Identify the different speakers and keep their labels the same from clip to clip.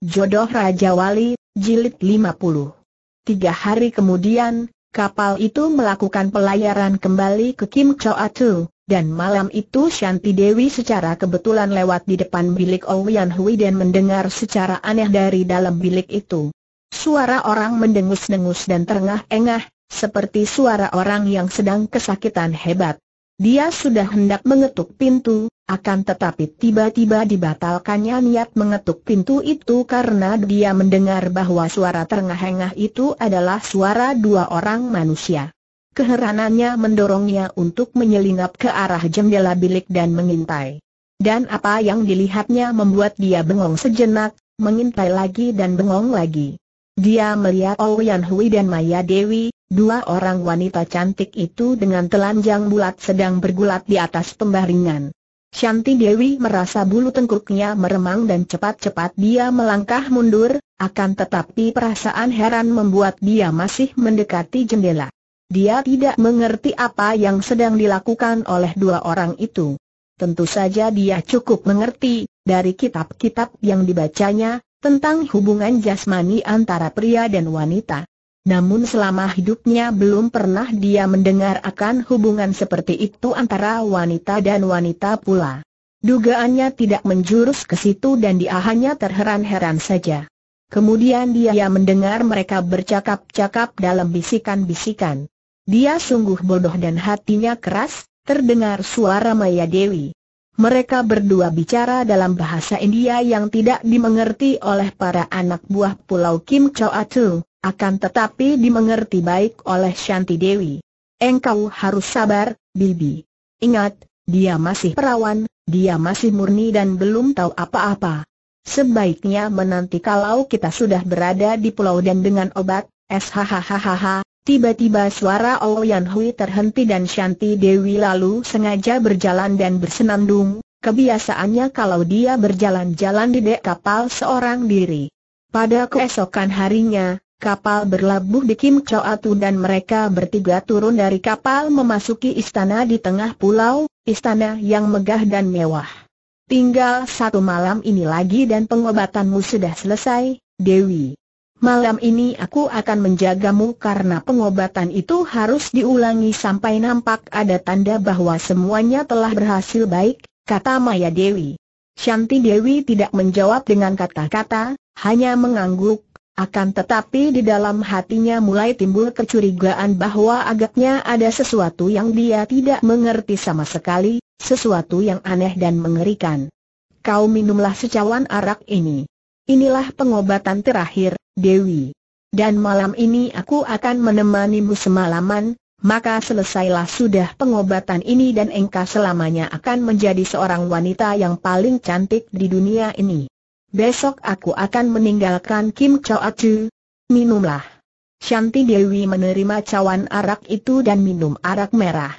Speaker 1: Jodoh Raja Wali, Jilid 50 Tiga hari kemudian, kapal itu melakukan pelayaran kembali ke Kim Choa Atu, dan malam itu Shanti Dewi secara kebetulan lewat di depan bilik Owian Hui dan mendengar secara aneh dari dalam bilik itu. Suara orang mendengus-dengus dan terengah-engah, seperti suara orang yang sedang kesakitan hebat. Dia sudah hendak mengetuk pintu, akan tetapi tiba-tiba dibatalkannya niat mengetuk pintu itu karena dia mendengar bahwa suara terengah-engah itu adalah suara dua orang manusia. Keheranannya mendorongnya untuk menyelinap ke arah jendela bilik dan mengintai. Dan apa yang dilihatnya membuat dia bengong sejenak, mengintai lagi dan bengong lagi. Dia melihat Ouyan Hui dan Maya Dewi, Dua orang wanita cantik itu dengan telanjang bulat sedang bergulat di atas pembaringan. Shanti Dewi merasa bulu tengkuknya meremang dan cepat-cepat dia melangkah mundur, akan tetapi perasaan heran membuat dia masih mendekati jendela. Dia tidak mengerti apa yang sedang dilakukan oleh dua orang itu. Tentu saja dia cukup mengerti, dari kitab-kitab yang dibacanya, tentang hubungan jasmani antara pria dan wanita. Namun selama hidupnya belum pernah dia mendengar akan hubungan seperti itu antara wanita dan wanita pula. Dugaannya tidak menjurus ke situ dan dia hanya terheran-heran saja. Kemudian dia mendengar mereka bercakap-cakap dalam bisikan-bisikan. Dia sungguh bodoh dan hatinya keras, terdengar suara Maya Dewi. Mereka berdua bicara dalam bahasa India yang tidak dimengerti oleh para anak buah Pulau Kim Choa Tu. Akan tetapi dimengerti baik oleh Shanti Dewi. Engkau harus sabar, Bibi. Ingat, dia masih perawan, dia masih murni dan belum tahu apa-apa. Sebaiknya menanti kalau kita sudah berada di pulau dan dengan obat, SHHHH, tiba-tiba suara Ouyan oh Hui terhenti dan Shanti Dewi lalu sengaja berjalan dan bersenandung, kebiasaannya kalau dia berjalan-jalan di dek kapal seorang diri. Pada keesokan harinya, kapal berlabuh di Kim Choatu dan mereka bertiga turun dari kapal memasuki istana di tengah pulau, istana yang megah dan mewah. Tinggal satu malam ini lagi dan pengobatanmu sudah selesai, Dewi. Malam ini aku akan menjagamu karena pengobatan itu harus diulangi sampai nampak ada tanda bahwa semuanya telah berhasil baik, kata Maya Dewi. Shanti Dewi tidak menjawab dengan kata-kata, hanya mengangguk, akan tetapi di dalam hatinya mulai timbul kecurigaan bahwa agaknya ada sesuatu yang dia tidak mengerti sama sekali, sesuatu yang aneh dan mengerikan. Kau minumlah secawan arak ini. Inilah pengobatan terakhir, Dewi. Dan malam ini aku akan menemanimu semalaman, maka selesailah sudah pengobatan ini dan engkau selamanya akan menjadi seorang wanita yang paling cantik di dunia ini. Besok aku akan meninggalkan Kim Chao Acu. Minumlah. Shanti Dewi menerima cawan arak itu dan minum arak merah.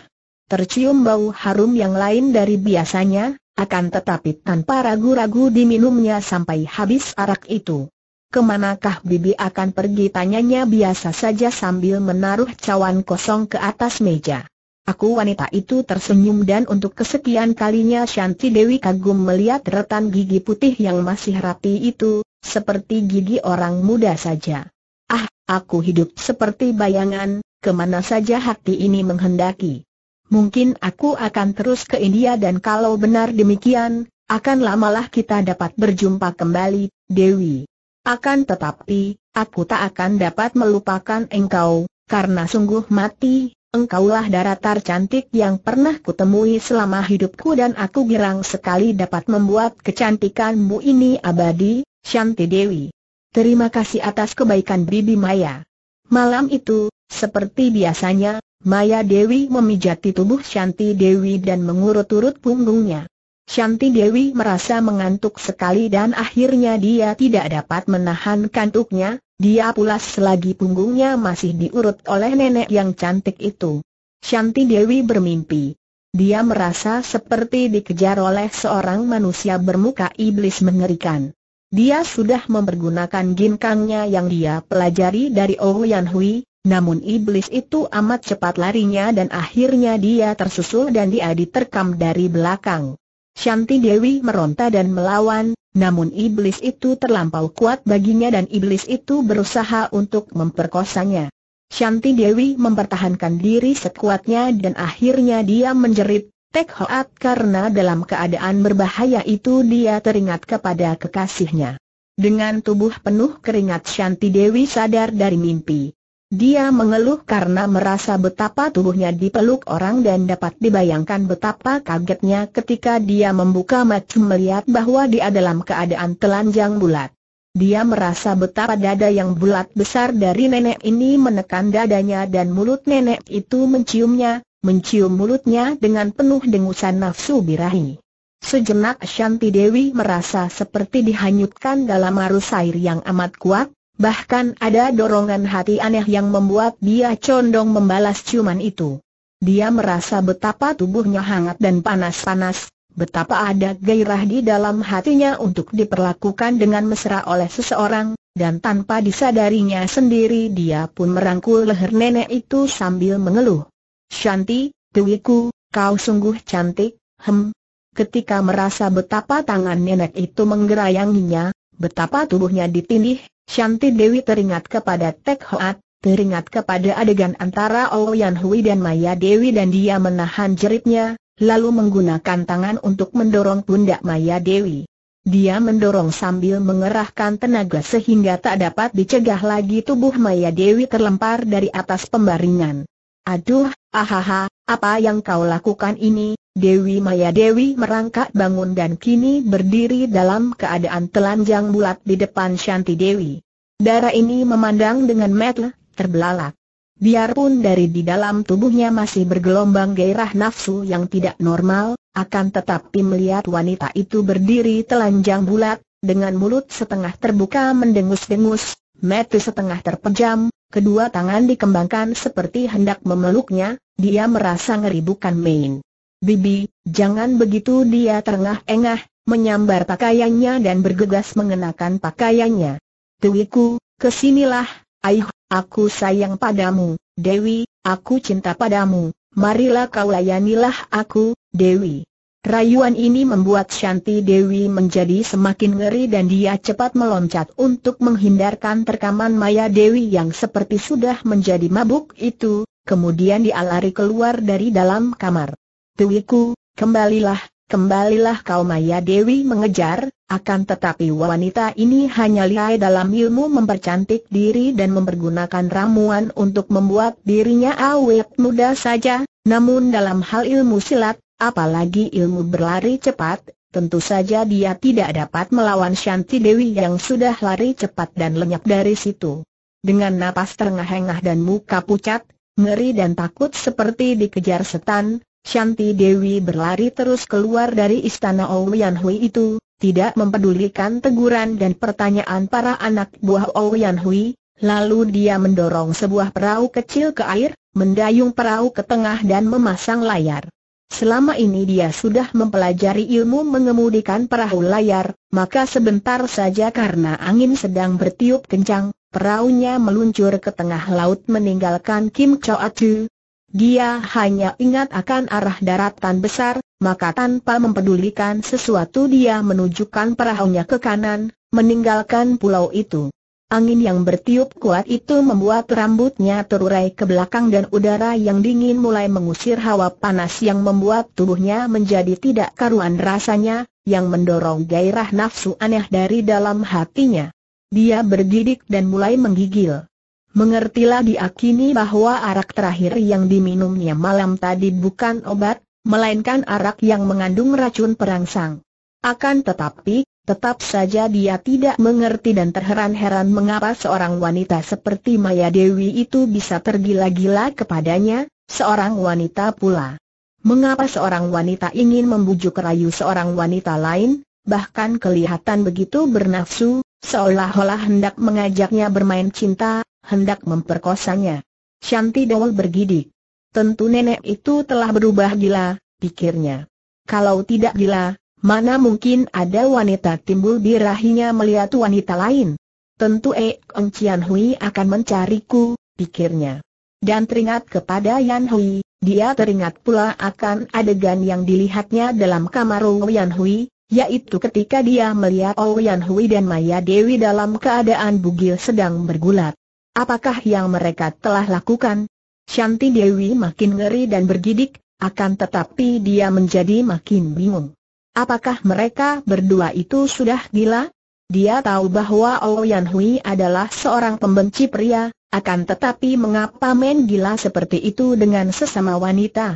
Speaker 1: Tercium bau harum yang lain dari biasanya, akan tetapi tanpa ragu-ragu diminumnya sampai habis arak itu. Kemanakah Bibi akan pergi tanyanya biasa saja sambil menaruh cawan kosong ke atas meja. Aku wanita itu tersenyum dan untuk kesekian kalinya Shanti Dewi kagum melihat retan gigi putih yang masih rapi itu, seperti gigi orang muda saja. Ah, aku hidup seperti bayangan, kemana saja hati ini menghendaki. Mungkin aku akan terus ke India dan kalau benar demikian, akan lamalah kita dapat berjumpa kembali, Dewi. Akan tetapi, aku tak akan dapat melupakan engkau, karena sungguh mati, Engkaulah daratar cantik yang pernah kutemui selama hidupku dan aku girang sekali dapat membuat kecantikanmu ini abadi, Shanti Dewi. Terima kasih atas kebaikan Bibi Maya. Malam itu, seperti biasanya, Maya Dewi memijati tubuh Shanti Dewi dan mengurut-urut punggungnya. Shanti Dewi merasa mengantuk sekali dan akhirnya dia tidak dapat menahan kantuknya, dia pulas selagi punggungnya masih diurut oleh nenek yang cantik itu. Shanti Dewi bermimpi. Dia merasa seperti dikejar oleh seorang manusia bermuka iblis mengerikan. Dia sudah mempergunakan ginkangnya yang dia pelajari dari Oh Yan Hui, namun iblis itu amat cepat larinya dan akhirnya dia tersusul dan dia diterkam dari belakang. Shanti Dewi meronta dan melawan, namun iblis itu terlampau kuat baginya dan iblis itu berusaha untuk memperkosanya. Shanti Dewi mempertahankan diri sekuatnya dan akhirnya dia menjerit, Tek Hoat karena dalam keadaan berbahaya itu dia teringat kepada kekasihnya. Dengan tubuh penuh keringat Shanti Dewi sadar dari mimpi. Dia mengeluh karena merasa betapa tubuhnya dipeluk orang dan dapat dibayangkan betapa kagetnya ketika dia membuka mata melihat bahwa dia dalam keadaan telanjang bulat. Dia merasa betapa dada yang bulat besar dari nenek ini menekan dadanya dan mulut nenek itu menciumnya, mencium mulutnya dengan penuh dengusan nafsu birahi. Sejenak Shanti Dewi merasa seperti dihanyutkan dalam arus air yang amat kuat, Bahkan ada dorongan hati aneh yang membuat dia condong membalas ciuman itu. Dia merasa betapa tubuhnya hangat dan panas-panas, betapa ada gairah di dalam hatinya untuk diperlakukan dengan mesra oleh seseorang, dan tanpa disadarinya sendiri dia pun merangkul leher nenek itu sambil mengeluh. Shanti, tuiku, kau sungguh cantik, hem. Ketika merasa betapa tangan nenek itu menggerayanginya, betapa tubuhnya ditindih, Shanti Dewi teringat kepada Tek Hoat, teringat kepada adegan antara Ouyan oh Hui dan Maya Dewi dan dia menahan jeritnya, lalu menggunakan tangan untuk mendorong pundak Maya Dewi. Dia mendorong sambil mengerahkan tenaga sehingga tak dapat dicegah lagi tubuh Maya Dewi terlempar dari atas pembaringan. Aduh, ahaha, apa yang kau lakukan ini, Dewi Maya Dewi merangkak bangun dan kini berdiri dalam keadaan telanjang bulat di depan Shanti Dewi. Darah ini memandang dengan metel, terbelalak. Biarpun dari di dalam tubuhnya masih bergelombang gairah nafsu yang tidak normal, akan tetapi melihat wanita itu berdiri telanjang bulat, dengan mulut setengah terbuka mendengus-dengus, metel setengah terpejam, kedua tangan dikembangkan seperti hendak memeluknya, dia merasa ngeri bukan main. Bibi, jangan begitu dia terengah-engah, menyambar pakaiannya dan bergegas mengenakan pakaiannya. Tuiku, kesinilah, ayuh, aku sayang padamu, Dewi, aku cinta padamu, marilah kau layanilah aku, Dewi. Rayuan ini membuat Shanti Dewi menjadi semakin ngeri dan dia cepat meloncat untuk menghindarkan terkaman Maya Dewi yang seperti sudah menjadi mabuk itu, kemudian dia lari keluar dari dalam kamar. Tuiku, kembalilah, kembalilah kau Maya Dewi mengejar, akan tetapi wanita ini hanya lihai dalam ilmu mempercantik diri dan mempergunakan ramuan untuk membuat dirinya awet muda saja, namun dalam hal ilmu silat, apalagi ilmu berlari cepat, tentu saja dia tidak dapat melawan Shanti Dewi yang sudah lari cepat dan lenyap dari situ. Dengan napas terengah-engah dan muka pucat, ngeri dan takut seperti dikejar setan, Shanti Dewi berlari terus keluar dari istana Ouyan Hui itu, tidak mempedulikan teguran dan pertanyaan para anak buah Ouyan Hui, lalu dia mendorong sebuah perahu kecil ke air, mendayung perahu ke tengah dan memasang layar. Selama ini dia sudah mempelajari ilmu mengemudikan perahu layar, maka sebentar saja karena angin sedang bertiup kencang, perahunya meluncur ke tengah laut meninggalkan Kim Choa Chu, dia hanya ingat akan arah daratan besar, maka tanpa mempedulikan sesuatu dia menunjukkan perahunya ke kanan, meninggalkan pulau itu. Angin yang bertiup kuat itu membuat rambutnya terurai ke belakang dan udara yang dingin mulai mengusir hawa panas yang membuat tubuhnya menjadi tidak karuan rasanya, yang mendorong gairah nafsu aneh dari dalam hatinya. Dia bergidik dan mulai menggigil. Mengertilah diakini bahwa arak terakhir yang diminumnya malam tadi bukan obat, melainkan arak yang mengandung racun perangsang. Akan tetapi, tetap saja dia tidak mengerti dan terheran-heran mengapa seorang wanita seperti Maya Dewi itu bisa tergila-gila kepadanya, seorang wanita pula. Mengapa seorang wanita ingin membujuk rayu seorang wanita lain, bahkan kelihatan begitu bernafsu, seolah-olah hendak mengajaknya bermain cinta, hendak memperkosanya. Shanti Dawal bergidik. Tentu nenek itu telah berubah gila, pikirnya. Kalau tidak gila, mana mungkin ada wanita timbul di birahinya melihat wanita lain? Tentu Ek Ong Cian Hui akan mencariku, pikirnya. Dan teringat kepada Yan Hui, dia teringat pula akan adegan yang dilihatnya dalam kamar Yan Hui, yaitu ketika dia melihat Yan Hui dan Maya Dewi dalam keadaan bugil sedang bergulat. Apakah yang mereka telah lakukan? Shanti Dewi makin ngeri dan bergidik, akan tetapi dia menjadi makin bingung. Apakah mereka berdua itu sudah gila? Dia tahu bahwa Ouyan oh Hui adalah seorang pembenci pria, akan tetapi mengapa men gila seperti itu dengan sesama wanita?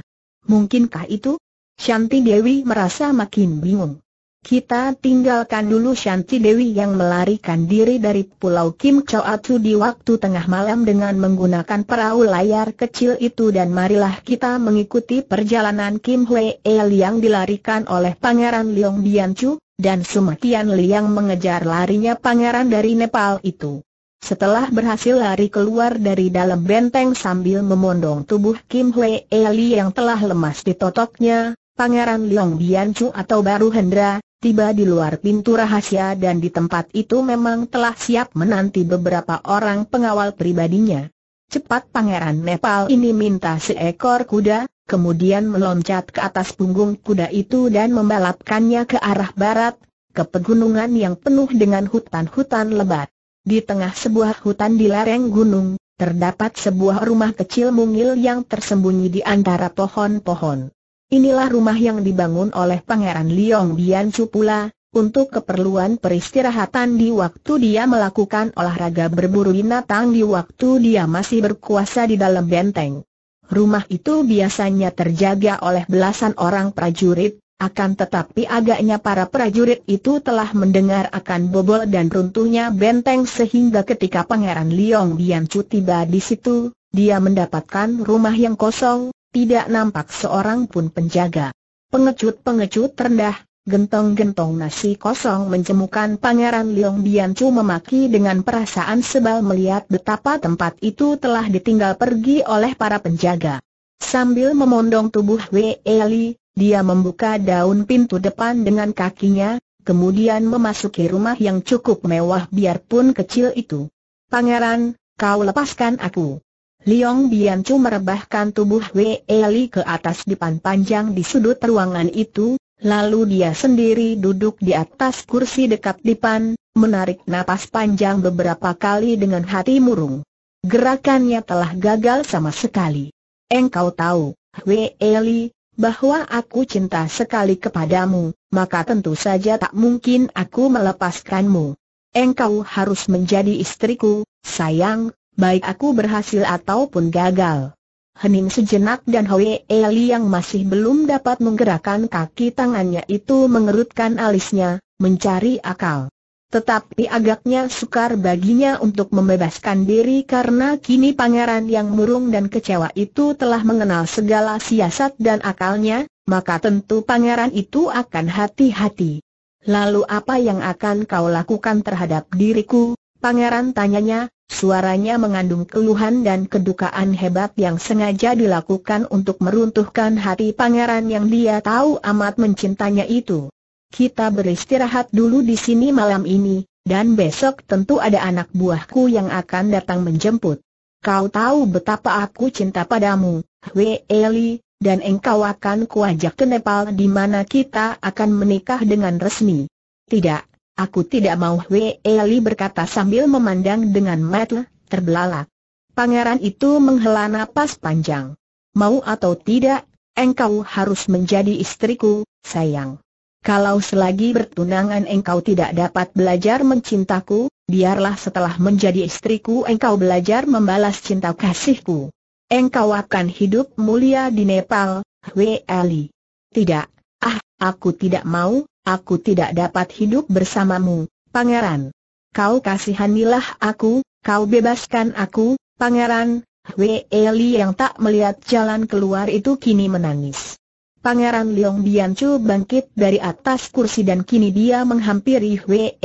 Speaker 1: Mungkinkah itu? Shanti Dewi merasa makin bingung. Kita tinggalkan dulu Shanti Dewi yang melarikan diri dari Pulau Kim Choatu di waktu tengah malam dengan menggunakan perahu layar kecil itu dan marilah kita mengikuti perjalanan Kim Hwee El yang dilarikan oleh Pangeran Leong Chu dan Sumakian Liang mengejar larinya pangeran dari Nepal itu. Setelah berhasil lari keluar dari dalam benteng sambil memondong tubuh Kim Hwee Li yang telah lemas ditotoknya, Pangeran Leong Chu atau Baru Hendra, tiba di luar pintu rahasia dan di tempat itu memang telah siap menanti beberapa orang pengawal pribadinya. Cepat Pangeran Nepal ini minta seekor kuda, kemudian meloncat ke atas punggung kuda itu dan membalapkannya ke arah barat, ke pegunungan yang penuh dengan hutan-hutan lebat. Di tengah sebuah hutan di lereng gunung, terdapat sebuah rumah kecil mungil yang tersembunyi di antara pohon-pohon. Inilah rumah yang dibangun oleh Pangeran Liong Biancu pula, untuk keperluan peristirahatan di waktu dia melakukan olahraga berburu binatang di waktu dia masih berkuasa di dalam benteng. Rumah itu biasanya terjaga oleh belasan orang prajurit, akan tetapi agaknya para prajurit itu telah mendengar akan bobol dan runtuhnya benteng sehingga ketika Pangeran Liong Biancu tiba di situ, dia mendapatkan rumah yang kosong, tidak nampak seorang pun penjaga. Pengecut-pengecut rendah, gentong-gentong nasi kosong mencemukan Pangeran Liong Biancu memaki dengan perasaan sebal melihat betapa tempat itu telah ditinggal pergi oleh para penjaga. Sambil memondong tubuh Wei Li, dia membuka daun pintu depan dengan kakinya, kemudian memasuki rumah yang cukup mewah biarpun kecil itu. Pangeran, kau lepaskan aku. Liong Biancu merebahkan tubuh Wei Li ke atas dipan panjang di sudut ruangan itu, lalu dia sendiri duduk di atas kursi dekat dipan, menarik napas panjang beberapa kali dengan hati murung. Gerakannya telah gagal sama sekali. Engkau tahu, Wei Li, bahwa aku cinta sekali kepadamu, maka tentu saja tak mungkin aku melepaskanmu. Engkau harus menjadi istriku, sayang, baik aku berhasil ataupun gagal. Hening sejenak dan Hoi Eli yang masih belum dapat menggerakkan kaki tangannya itu mengerutkan alisnya, mencari akal. Tetapi agaknya sukar baginya untuk membebaskan diri karena kini pangeran yang murung dan kecewa itu telah mengenal segala siasat dan akalnya, maka tentu pangeran itu akan hati-hati. Lalu apa yang akan kau lakukan terhadap diriku? Pangeran tanyanya, Suaranya mengandung keluhan dan kedukaan hebat yang sengaja dilakukan untuk meruntuhkan hati pangeran yang dia tahu amat mencintanya itu. Kita beristirahat dulu di sini malam ini, dan besok tentu ada anak buahku yang akan datang menjemput. Kau tahu betapa aku cinta padamu, Wei Eli, dan engkau akan kuajak ke Nepal di mana kita akan menikah dengan resmi. Tidak, Aku tidak mau Wei Li berkata sambil memandang dengan mata terbelalak. Pangeran itu menghela nafas panjang. Mau atau tidak, engkau harus menjadi istriku, sayang. Kalau selagi bertunangan engkau tidak dapat belajar mencintaku, biarlah setelah menjadi istriku engkau belajar membalas cinta kasihku. Engkau akan hidup mulia di Nepal, Wei Li. Tidak, ah, aku tidak mau, Aku tidak dapat hidup bersamamu, pangeran. Kau kasihanilah aku, kau bebaskan aku, pangeran. Wei yang tak melihat jalan keluar itu kini menangis. Pangeran Leong Biancu bangkit dari atas kursi dan kini dia menghampiri Hwe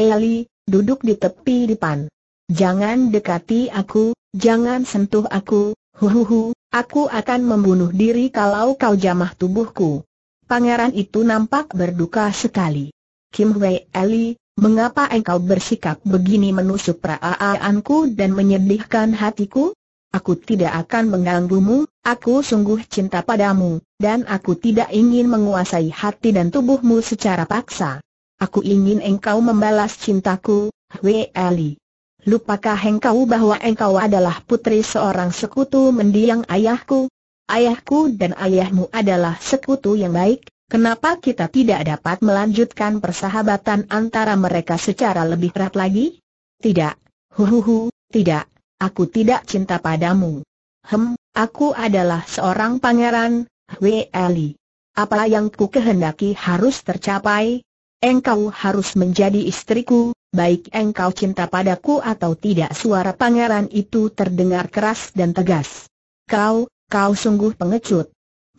Speaker 1: duduk di tepi depan. Jangan dekati aku, jangan sentuh aku, huhuhu, aku akan membunuh diri kalau kau jamah tubuhku pangeran itu nampak berduka sekali. Kim Wei Eli, mengapa engkau bersikap begini menusuk peraaanku dan menyedihkan hatiku? Aku tidak akan mengganggumu, aku sungguh cinta padamu, dan aku tidak ingin menguasai hati dan tubuhmu secara paksa. Aku ingin engkau membalas cintaku, Wei Eli. Lupakah engkau bahwa engkau adalah putri seorang sekutu mendiang ayahku? ayahku dan ayahmu adalah sekutu yang baik, Kenapa kita tidak dapat melanjutkan persahabatan antara mereka secara lebih erat lagi? Tidak, huhuhu, tidak, aku tidak cinta padamu. Hem, aku adalah seorang pangeran, Hui Eli. Apa yang ku kehendaki harus tercapai? Engkau harus menjadi istriku, baik engkau cinta padaku atau tidak suara pangeran itu terdengar keras dan tegas. Kau, kau sungguh pengecut.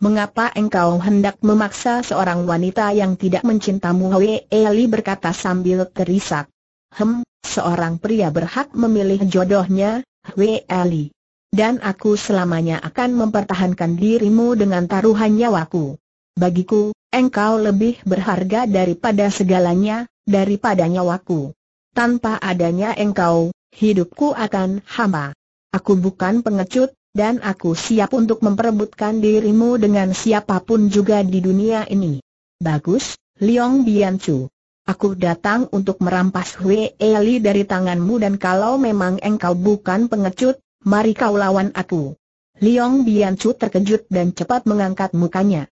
Speaker 1: Mengapa engkau hendak memaksa seorang wanita yang tidak mencintamu? Wei Eli berkata sambil terisak. Hem, seorang pria berhak memilih jodohnya, Wei Eli. Dan aku selamanya akan mempertahankan dirimu dengan taruhan nyawaku. Bagiku, engkau lebih berharga daripada segalanya, daripada nyawaku. Tanpa adanya engkau, hidupku akan hama. Aku bukan pengecut, dan aku siap untuk memperebutkan dirimu dengan siapapun juga di dunia ini. Bagus, Liong Biancu. Aku datang untuk merampas Hui Eli dari tanganmu dan kalau memang engkau bukan pengecut, mari kau lawan aku. Liong Biancu terkejut dan cepat mengangkat mukanya.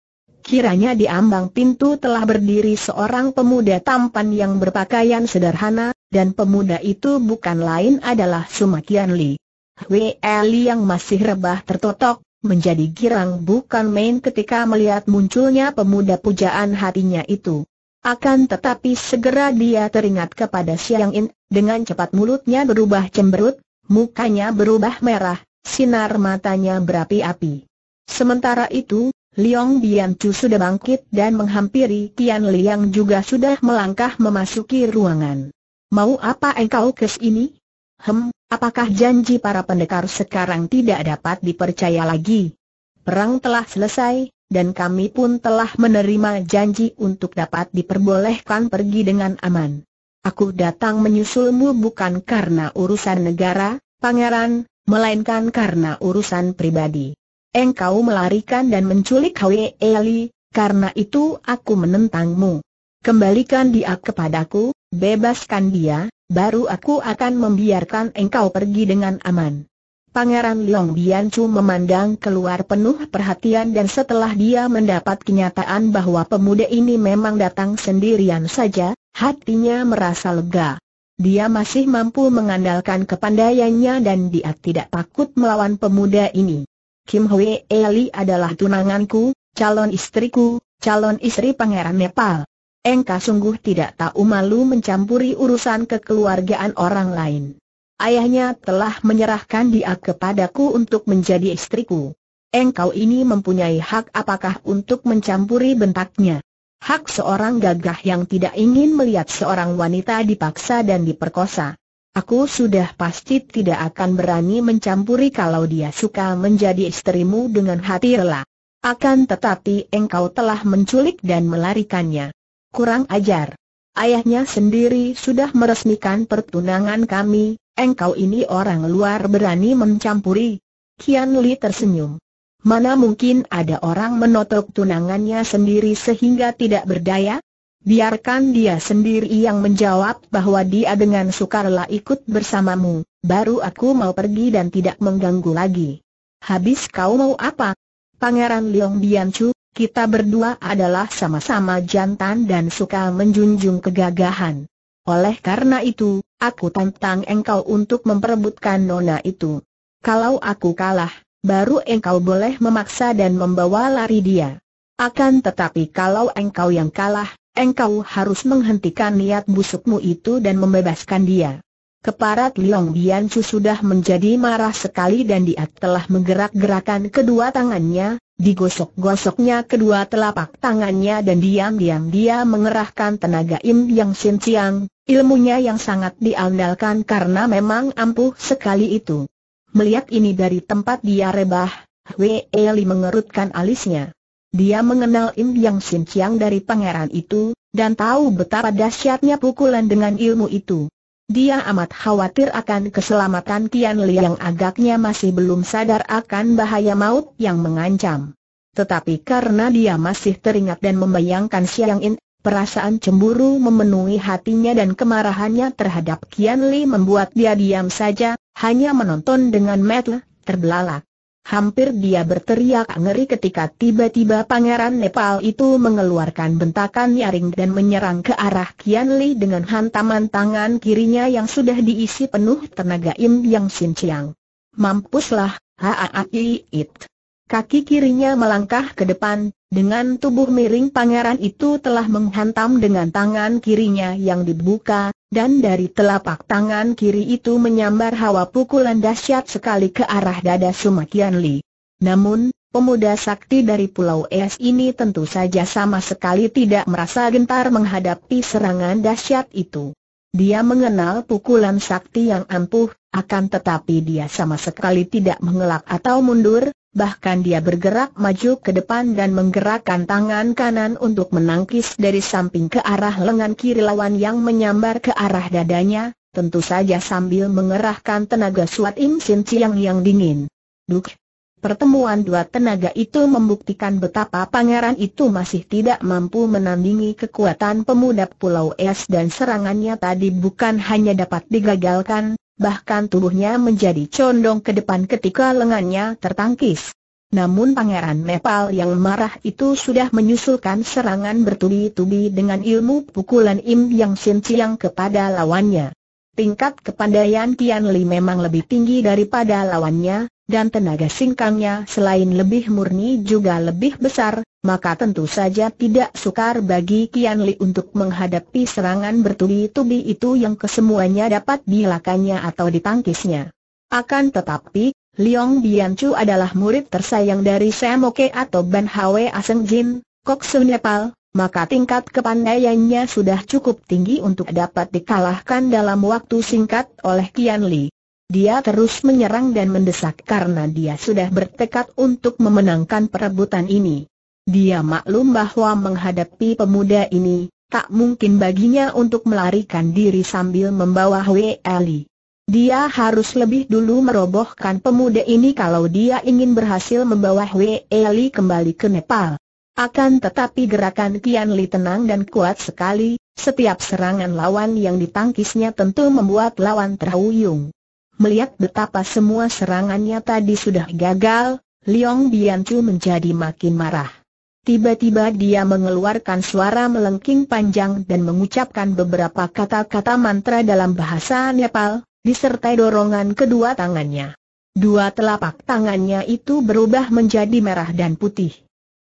Speaker 1: Kiranya di ambang pintu telah berdiri seorang pemuda tampan yang berpakaian sederhana, dan pemuda itu bukan lain adalah Sumakian Li. Hui yang masih rebah tertotok, menjadi girang bukan main ketika melihat munculnya pemuda pujaan hatinya itu. Akan tetapi segera dia teringat kepada Siang In, dengan cepat mulutnya berubah cemberut, mukanya berubah merah, sinar matanya berapi-api. Sementara itu, Liong Bian Chu sudah bangkit dan menghampiri Tian Liang juga sudah melangkah memasuki ruangan. Mau apa engkau kesini? ini? Hem, apakah janji para pendekar sekarang tidak dapat dipercaya lagi? Perang telah selesai, dan kami pun telah menerima janji untuk dapat diperbolehkan pergi dengan aman. Aku datang menyusulmu bukan karena urusan negara, pangeran, melainkan karena urusan pribadi. Engkau melarikan dan menculik Hwe Eli, karena itu aku menentangmu. Kembalikan dia kepadaku, bebaskan dia, baru aku akan membiarkan engkau pergi dengan aman. Pangeran Liong Biancu memandang keluar penuh perhatian dan setelah dia mendapat kenyataan bahwa pemuda ini memang datang sendirian saja, hatinya merasa lega. Dia masih mampu mengandalkan kepandaiannya dan dia tidak takut melawan pemuda ini. Kim Hwee Eli adalah tunanganku, calon istriku, calon istri Pangeran Nepal engkau sungguh tidak tahu malu mencampuri urusan kekeluargaan orang lain. Ayahnya telah menyerahkan dia kepadaku untuk menjadi istriku. Engkau ini mempunyai hak apakah untuk mencampuri bentaknya? Hak seorang gagah yang tidak ingin melihat seorang wanita dipaksa dan diperkosa. Aku sudah pasti tidak akan berani mencampuri kalau dia suka menjadi istrimu dengan hati rela. Akan tetapi engkau telah menculik dan melarikannya kurang ajar. Ayahnya sendiri sudah meresmikan pertunangan kami, engkau ini orang luar berani mencampuri. Kian Li tersenyum. Mana mungkin ada orang menotok tunangannya sendiri sehingga tidak berdaya? Biarkan dia sendiri yang menjawab bahwa dia dengan sukarela ikut bersamamu, baru aku mau pergi dan tidak mengganggu lagi. Habis kau mau apa? Pangeran Liong Biancu kita berdua adalah sama-sama jantan dan suka menjunjung kegagahan. Oleh karena itu, aku tantang engkau untuk memperebutkan nona itu. Kalau aku kalah, baru engkau boleh memaksa dan membawa lari dia. Akan tetapi kalau engkau yang kalah, engkau harus menghentikan niat busukmu itu dan membebaskan dia. Keparat Liong Chu sudah menjadi marah sekali dan dia telah menggerak-gerakan kedua tangannya, Digosok-gosoknya kedua telapak tangannya dan diam-diam dia mengerahkan tenaga Im Yang Sin Chiang, ilmunya yang sangat diandalkan karena memang ampuh sekali itu. Melihat ini dari tempat dia rebah, Wei Eli mengerutkan alisnya. Dia mengenal Im Yang Sin Chiang dari pangeran itu, dan tahu betapa dahsyatnya pukulan dengan ilmu itu. Dia amat khawatir akan keselamatan Tian Li yang agaknya masih belum sadar akan bahaya maut yang mengancam. Tetapi karena dia masih teringat dan membayangkan Siang In, perasaan cemburu memenuhi hatinya dan kemarahannya terhadap Kian Li membuat dia diam saja, hanya menonton dengan mata terbelalak. Hampir dia berteriak ngeri ketika tiba-tiba pangeran Nepal itu mengeluarkan bentakan nyaring dan menyerang ke arah Kian Li dengan hantaman tangan kirinya yang sudah diisi penuh tenaga Im Yang Sin Chiang. Mampuslah, ha it. Kaki kirinya melangkah ke depan, dengan tubuh miring pangeran itu telah menghantam dengan tangan kirinya yang dibuka, dan dari telapak tangan kiri itu menyambar hawa pukulan dahsyat sekali ke arah dada Sumakian Li. Namun, pemuda sakti dari Pulau Es ini tentu saja sama sekali tidak merasa gentar menghadapi serangan dahsyat itu. Dia mengenal pukulan sakti yang ampuh, akan tetapi dia sama sekali tidak mengelak atau mundur, bahkan dia bergerak maju ke depan dan menggerakkan tangan kanan untuk menangkis dari samping ke arah lengan kiri lawan yang menyambar ke arah dadanya, tentu saja sambil mengerahkan tenaga suat Im Sin Chiang yang dingin. Duk! Pertemuan dua tenaga itu membuktikan betapa pangeran itu masih tidak mampu menandingi kekuatan pemuda Pulau Es dan serangannya tadi bukan hanya dapat digagalkan, bahkan tubuhnya menjadi condong ke depan ketika lengannya tertangkis. Namun Pangeran Nepal yang marah itu sudah menyusulkan serangan bertubi-tubi dengan ilmu pukulan Im Yang Sin Chiang kepada lawannya. Tingkat kepandaian Tian Li memang lebih tinggi daripada lawannya, dan tenaga singkangnya selain lebih murni juga lebih besar, maka tentu saja tidak sukar bagi Kian Li untuk menghadapi serangan bertubi-tubi itu yang kesemuanya dapat dilakannya atau ditangkisnya. Akan tetapi, Liong Biancu adalah murid tersayang dari Semoke atau Ban Hwe Aseng Jin, Kok Su Nepal, maka tingkat kepandaiannya sudah cukup tinggi untuk dapat dikalahkan dalam waktu singkat oleh Kian Li. Dia terus menyerang dan mendesak karena dia sudah bertekad untuk memenangkan perebutan ini. Dia maklum bahwa menghadapi pemuda ini, tak mungkin baginya untuk melarikan diri sambil membawa Wei Ali. Dia harus lebih dulu merobohkan pemuda ini kalau dia ingin berhasil membawa Wei Ali kembali ke Nepal. Akan tetapi gerakan Kian Li tenang dan kuat sekali, setiap serangan lawan yang ditangkisnya tentu membuat lawan terhuyung. Melihat betapa semua serangannya tadi sudah gagal, Liong Biancu menjadi makin marah. Tiba-tiba dia mengeluarkan suara melengking panjang dan mengucapkan beberapa kata-kata mantra dalam bahasa Nepal, disertai dorongan kedua tangannya. Dua telapak tangannya itu berubah menjadi merah dan putih.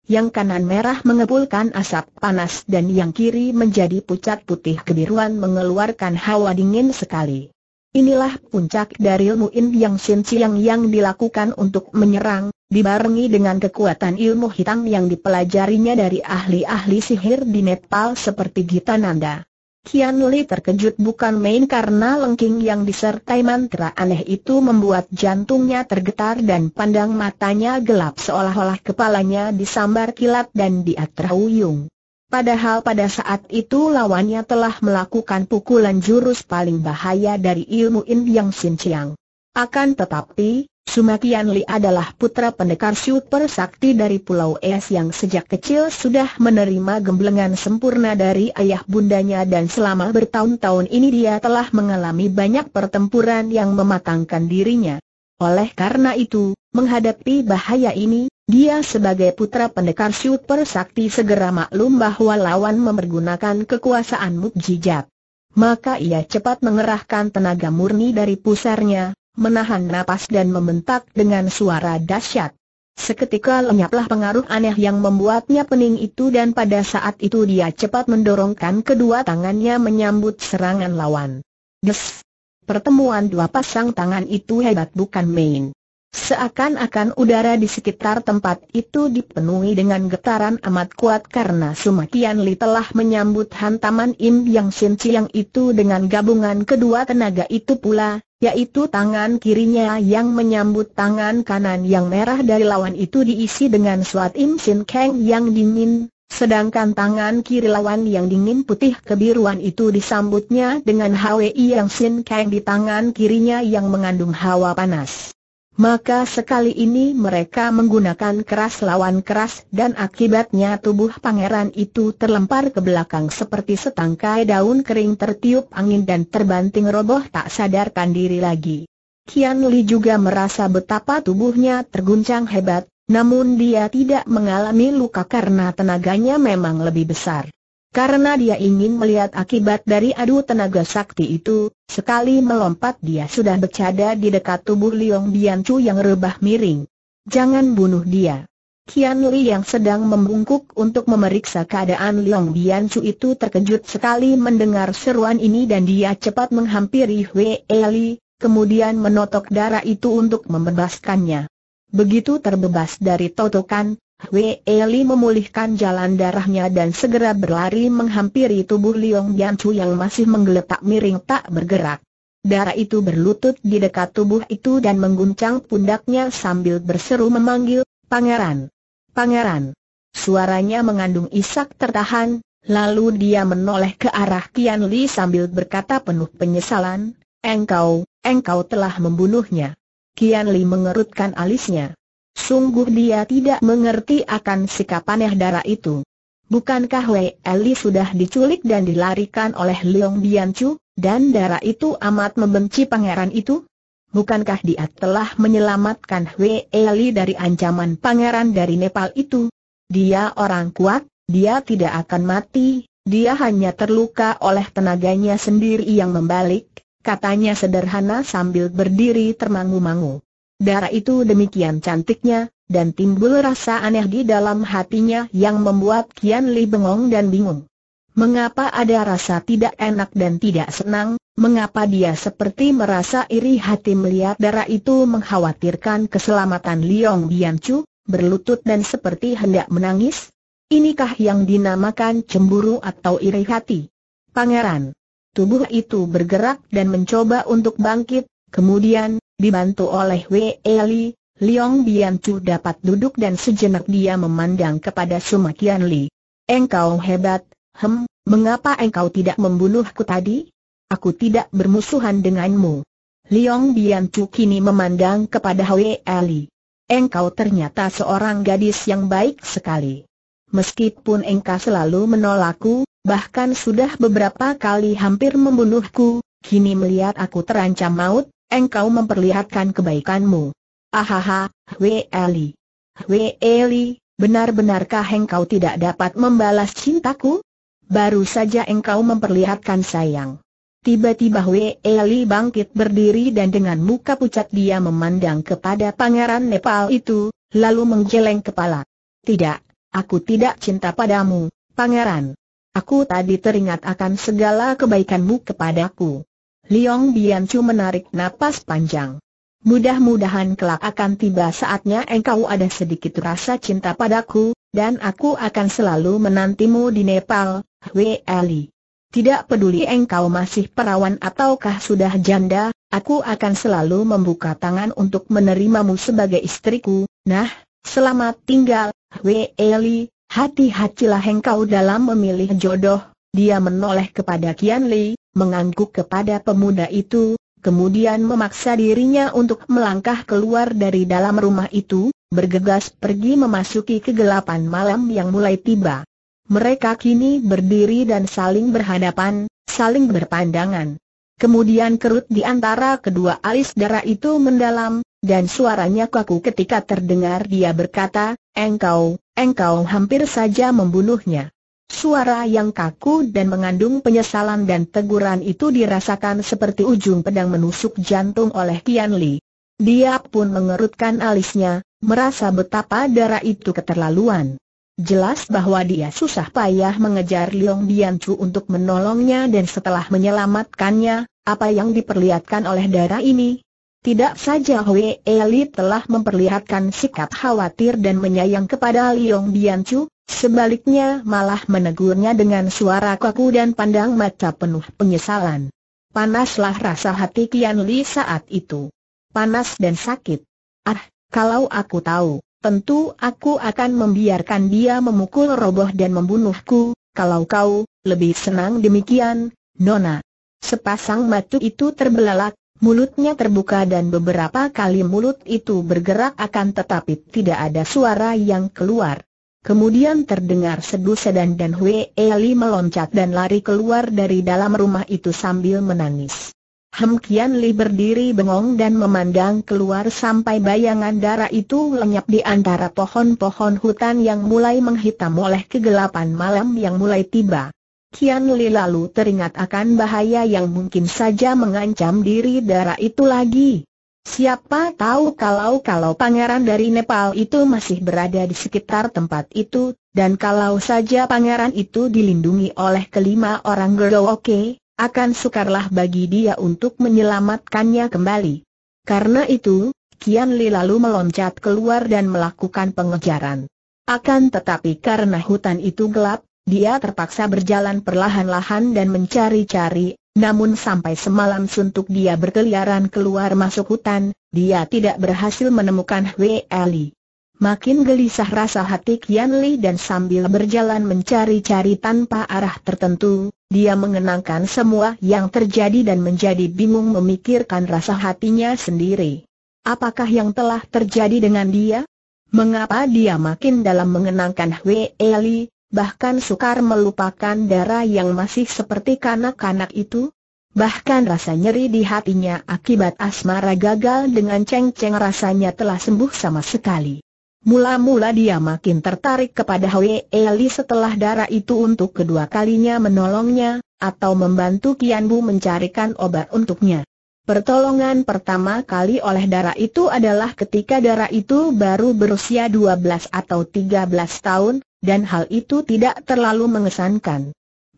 Speaker 1: Yang kanan merah mengepulkan asap panas dan yang kiri menjadi pucat putih kebiruan mengeluarkan hawa dingin sekali. Inilah puncak dari ilmu In Yang Shin Chiang yang dilakukan untuk menyerang, dibarengi dengan kekuatan ilmu hitam yang dipelajarinya dari ahli-ahli sihir di Nepal seperti Gitananda. Kian Li terkejut bukan main karena lengking yang disertai mantra aneh itu membuat jantungnya tergetar dan pandang matanya gelap seolah-olah kepalanya disambar kilat dan dia terhuyung. Padahal pada saat itu lawannya telah melakukan pukulan jurus paling bahaya dari ilmu In Yang Sin Chiang. Akan tetapi, Sumakian Li adalah putra pendekar super sakti dari Pulau Es yang sejak kecil sudah menerima gemblengan sempurna dari ayah bundanya dan selama bertahun-tahun ini dia telah mengalami banyak pertempuran yang mematangkan dirinya. Oleh karena itu, Menghadapi bahaya ini, dia sebagai putra pendekar super sakti segera maklum bahwa lawan mempergunakan kekuasaan mukjizat. Maka ia cepat mengerahkan tenaga murni dari pusarnya, menahan napas dan membentak dengan suara dahsyat. Seketika lenyaplah pengaruh aneh yang membuatnya pening itu dan pada saat itu dia cepat mendorongkan kedua tangannya menyambut serangan lawan. Des! Pertemuan dua pasang tangan itu hebat bukan main. Seakan-akan udara di sekitar tempat itu dipenuhi dengan getaran amat kuat karena Sumakian Li telah menyambut hantaman Im Yang Sin Chiang itu dengan gabungan kedua tenaga itu pula, yaitu tangan kirinya yang menyambut tangan kanan yang merah dari lawan itu diisi dengan suat Im Sin Kang yang dingin, Sedangkan tangan kiri lawan yang dingin putih kebiruan itu disambutnya dengan Hwi Yang Sin Kang di tangan kirinya yang mengandung hawa panas. Maka sekali ini mereka menggunakan keras lawan keras dan akibatnya tubuh pangeran itu terlempar ke belakang seperti setangkai daun kering tertiup angin dan terbanting roboh tak sadarkan diri lagi. Kian Li juga merasa betapa tubuhnya terguncang hebat, namun dia tidak mengalami luka karena tenaganya memang lebih besar. Karena dia ingin melihat akibat dari adu tenaga sakti itu, sekali melompat dia sudah bercada di dekat tubuh Liong Biancu yang rebah miring. Jangan bunuh dia. Kian Li yang sedang membungkuk untuk memeriksa keadaan Liong Biancu itu terkejut sekali mendengar seruan ini dan dia cepat menghampiri Hui Li, kemudian menotok darah itu untuk membebaskannya. Begitu terbebas dari totokan, Wei Eli memulihkan jalan darahnya dan segera berlari menghampiri tubuh Liong Chu yang masih menggeletak miring tak bergerak. Darah itu berlutut di dekat tubuh itu dan mengguncang pundaknya sambil berseru memanggil, Pangeran! Pangeran! Suaranya mengandung isak tertahan, lalu dia menoleh ke arah Tian Li sambil berkata penuh penyesalan, Engkau, engkau telah membunuhnya. Kian Li mengerutkan alisnya. Sungguh dia tidak mengerti akan sikap aneh darah itu. Bukankah Wei Eli sudah diculik dan dilarikan oleh Leong Bianchu? dan darah itu amat membenci pangeran itu? Bukankah dia telah menyelamatkan Wei Eli dari ancaman pangeran dari Nepal itu? Dia orang kuat, dia tidak akan mati, dia hanya terluka oleh tenaganya sendiri yang membalik, katanya sederhana sambil berdiri termangu-mangu. Darah itu demikian cantiknya, dan timbul rasa aneh di dalam hatinya yang membuat Kian Li bengong dan bingung. Mengapa ada rasa tidak enak dan tidak senang, mengapa dia seperti merasa iri hati melihat darah itu mengkhawatirkan keselamatan Liong Biancu, berlutut dan seperti hendak menangis? Inikah yang dinamakan cemburu atau iri hati? Pangeran, tubuh itu bergerak dan mencoba untuk bangkit, kemudian Dibantu oleh Wei Li, Liang Biancu dapat duduk dan sejenak dia memandang kepada Sumakianli. Li. Engkau hebat, hem, mengapa engkau tidak membunuhku tadi? Aku tidak bermusuhan denganmu. Liang Biancu kini memandang kepada Wei Li. Engkau ternyata seorang gadis yang baik sekali. Meskipun engkau selalu menolakku, bahkan sudah beberapa kali hampir membunuhku, kini melihat aku terancam maut, engkau memperlihatkan kebaikanmu. Ahaha, Hwe Eli. Hwe Eli, benar-benarkah engkau tidak dapat membalas cintaku? Baru saja engkau memperlihatkan sayang. Tiba-tiba Hwe Eli bangkit berdiri dan dengan muka pucat dia memandang kepada pangeran Nepal itu, lalu menggeleng kepala. Tidak, aku tidak cinta padamu, pangeran. Aku tadi teringat akan segala kebaikanmu kepadaku. Liong Biancu menarik napas panjang. Mudah-mudahan kelak akan tiba saatnya engkau ada sedikit rasa cinta padaku, dan aku akan selalu menantimu di Nepal, Hui Ali. Tidak peduli engkau masih perawan ataukah sudah janda, aku akan selalu membuka tangan untuk menerimamu sebagai istriku. Nah, selamat tinggal, Hui Ali. hati-hatilah engkau dalam memilih jodoh. Dia menoleh kepada Kian Li, mengangguk kepada pemuda itu, kemudian memaksa dirinya untuk melangkah keluar dari dalam rumah itu, bergegas pergi memasuki kegelapan malam yang mulai tiba. Mereka kini berdiri dan saling berhadapan, saling berpandangan. Kemudian kerut di antara kedua alis darah itu mendalam, dan suaranya kaku ketika terdengar dia berkata, engkau, engkau hampir saja membunuhnya. Suara yang kaku dan mengandung penyesalan dan teguran itu dirasakan seperti ujung pedang menusuk jantung oleh Tian Li. Dia pun mengerutkan alisnya, merasa betapa darah itu keterlaluan. Jelas bahwa dia susah payah mengejar Liong Chu untuk menolongnya dan setelah menyelamatkannya, apa yang diperlihatkan oleh darah ini? Tidak saja Hui Eli telah memperlihatkan sikap khawatir dan menyayang kepada Liong Chu, Sebaliknya malah menegurnya dengan suara kaku dan pandang mata penuh penyesalan. Panaslah rasa hati Kian Li saat itu. Panas dan sakit. Ah, kalau aku tahu, tentu aku akan membiarkan dia memukul roboh dan membunuhku, kalau kau, lebih senang demikian, Nona. Sepasang mata itu terbelalak, mulutnya terbuka dan beberapa kali mulut itu bergerak akan tetapi tidak ada suara yang keluar. Kemudian terdengar sedu sedan dan Hui Eli meloncat dan lari keluar dari dalam rumah itu sambil menangis. Hem Kian Li berdiri bengong dan memandang keluar sampai bayangan darah itu lenyap di antara pohon-pohon hutan yang mulai menghitam oleh kegelapan malam yang mulai tiba. Kian Li lalu teringat akan bahaya yang mungkin saja mengancam diri darah itu lagi. Siapa tahu kalau-kalau pangeran dari Nepal itu masih berada di sekitar tempat itu, dan kalau saja pangeran itu dilindungi oleh kelima orang Oke, akan sukarlah bagi dia untuk menyelamatkannya kembali. Karena itu, Kian Li lalu meloncat keluar dan melakukan pengejaran. Akan tetapi karena hutan itu gelap, dia terpaksa berjalan perlahan-lahan dan mencari-cari namun sampai semalam suntuk dia berkeliaran keluar masuk hutan, dia tidak berhasil menemukan Hui Ali. Makin gelisah rasa hati Kian Li dan sambil berjalan mencari-cari tanpa arah tertentu, dia mengenangkan semua yang terjadi dan menjadi bingung memikirkan rasa hatinya sendiri. Apakah yang telah terjadi dengan dia? Mengapa dia makin dalam mengenangkan Hui Ali? bahkan sukar melupakan darah yang masih seperti kanak-kanak itu. Bahkan rasa nyeri di hatinya akibat asmara gagal dengan ceng-ceng rasanya telah sembuh sama sekali. Mula-mula dia makin tertarik kepada Hwe Eli setelah darah itu untuk kedua kalinya menolongnya, atau membantu Kian Bu mencarikan obat untuknya. Pertolongan pertama kali oleh darah itu adalah ketika darah itu baru berusia 12 atau 13 tahun, dan hal itu tidak terlalu mengesankan.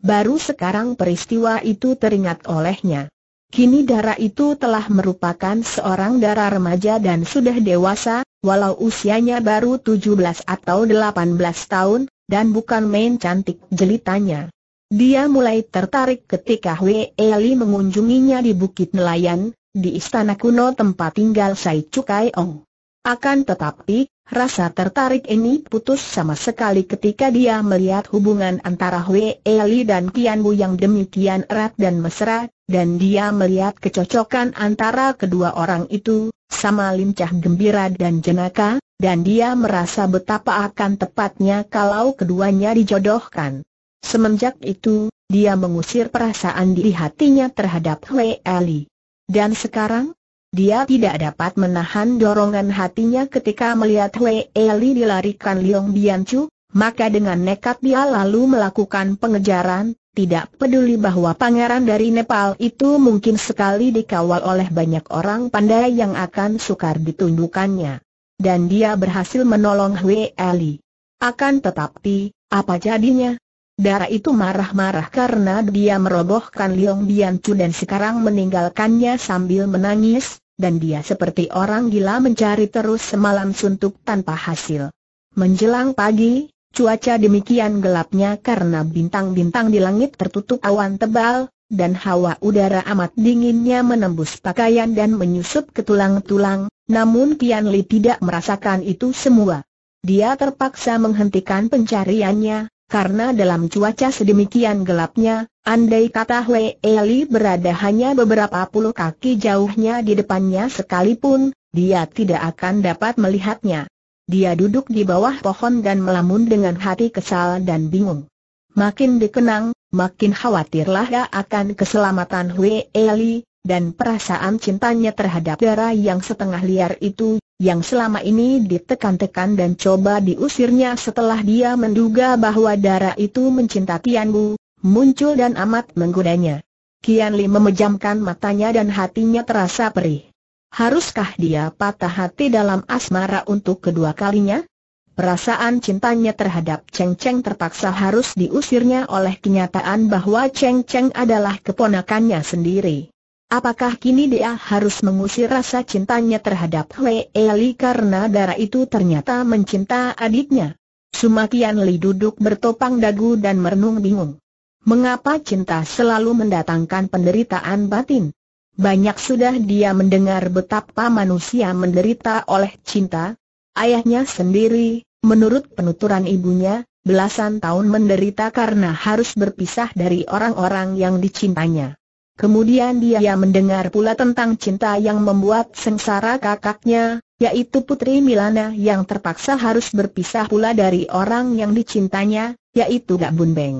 Speaker 1: Baru sekarang peristiwa itu teringat olehnya. Kini darah itu telah merupakan seorang darah remaja dan sudah dewasa, walau usianya baru 17 atau 18 tahun, dan bukan main cantik jelitanya. Dia mulai tertarik ketika Wei Eli mengunjunginya di Bukit Nelayan, di istana kuno tempat tinggal Sai Cukai Ong. Akan tetapi, Rasa tertarik ini putus sama sekali ketika dia melihat hubungan antara Wei Eli dan Qian Bu yang demikian erat dan mesra, dan dia melihat kecocokan antara kedua orang itu, sama lincah gembira dan jenaka, dan dia merasa betapa akan tepatnya kalau keduanya dijodohkan. Semenjak itu, dia mengusir perasaan di hatinya terhadap Wei Eli. Dan sekarang, dia tidak dapat menahan dorongan hatinya ketika melihat Wei Eli dilarikan Liong Biancu, maka dengan nekat dia lalu melakukan pengejaran, tidak peduli bahwa pangeran dari Nepal itu mungkin sekali dikawal oleh banyak orang pandai yang akan sukar ditundukannya. Dan dia berhasil menolong Wei Eli. Akan tetapi, apa jadinya? Dara itu marah-marah karena dia merobohkan Liong Biancu dan sekarang meninggalkannya sambil menangis, dan dia seperti orang gila mencari terus semalam suntuk tanpa hasil. Menjelang pagi, cuaca demikian gelapnya karena bintang-bintang di langit tertutup awan tebal, dan hawa udara amat dinginnya menembus pakaian dan menyusup ke tulang-tulang, namun Tian Li tidak merasakan itu semua. Dia terpaksa menghentikan pencariannya, karena dalam cuaca sedemikian gelapnya, andai kata Hwee Eli berada hanya beberapa puluh kaki jauhnya di depannya sekalipun, dia tidak akan dapat melihatnya. Dia duduk di bawah pohon dan melamun dengan hati kesal dan bingung. Makin dikenang, makin khawatirlah dia akan keselamatan Hwee Eli dan perasaan cintanya terhadap darah yang setengah liar itu, yang selama ini ditekan-tekan dan coba diusirnya setelah dia menduga bahwa darah itu mencinta Tian Bu, muncul dan amat menggodanya. Kian Li memejamkan matanya dan hatinya terasa perih. Haruskah dia patah hati dalam asmara untuk kedua kalinya? Perasaan cintanya terhadap Cheng Cheng terpaksa harus diusirnya oleh kenyataan bahwa Cheng Cheng adalah keponakannya sendiri. Apakah kini dia harus mengusir rasa cintanya terhadap Hwe Li karena darah itu ternyata mencinta adiknya? Sumakian Li duduk bertopang dagu dan merenung bingung. Mengapa cinta selalu mendatangkan penderitaan batin? Banyak sudah dia mendengar betapa manusia menderita oleh cinta. Ayahnya sendiri, menurut penuturan ibunya, belasan tahun menderita karena harus berpisah dari orang-orang yang dicintanya. Kemudian dia mendengar pula tentang cinta yang membuat sengsara kakaknya, yaitu Putri Milana yang terpaksa harus berpisah pula dari orang yang dicintanya, yaitu Gabun Beng.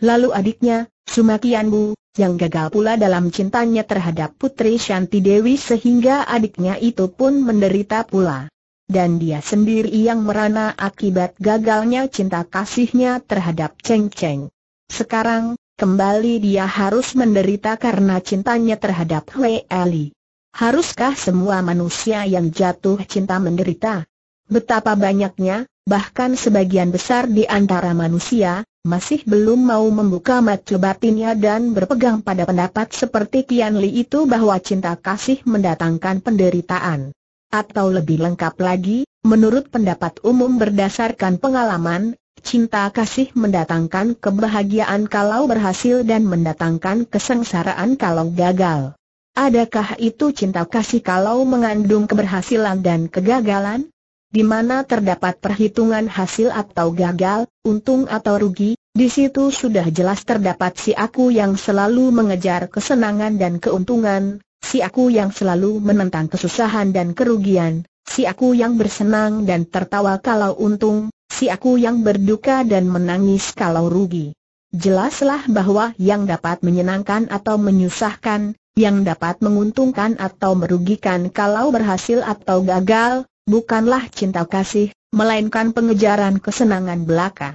Speaker 1: Lalu adiknya, Sumakian Bu, yang gagal pula dalam cintanya terhadap Putri Shanti Dewi sehingga adiknya itu pun menderita pula. Dan dia sendiri yang merana akibat gagalnya cinta kasihnya terhadap Cheng Cheng. Sekarang, kembali dia harus menderita karena cintanya terhadap Hui Ali. Haruskah semua manusia yang jatuh cinta menderita? Betapa banyaknya, bahkan sebagian besar di antara manusia, masih belum mau membuka mata batinnya dan berpegang pada pendapat seperti Tian Li itu bahwa cinta kasih mendatangkan penderitaan. Atau lebih lengkap lagi, menurut pendapat umum berdasarkan pengalaman, Cinta kasih mendatangkan kebahagiaan kalau berhasil dan mendatangkan kesengsaraan kalau gagal. Adakah itu cinta kasih kalau mengandung keberhasilan dan kegagalan? Di mana terdapat perhitungan hasil atau gagal, untung atau rugi, di situ sudah jelas terdapat si aku yang selalu mengejar kesenangan dan keuntungan, si aku yang selalu menentang kesusahan dan kerugian, si aku yang bersenang dan tertawa kalau untung, si aku yang berduka dan menangis kalau rugi. Jelaslah bahwa yang dapat menyenangkan atau menyusahkan, yang dapat menguntungkan atau merugikan kalau berhasil atau gagal, bukanlah cinta kasih, melainkan pengejaran kesenangan belaka.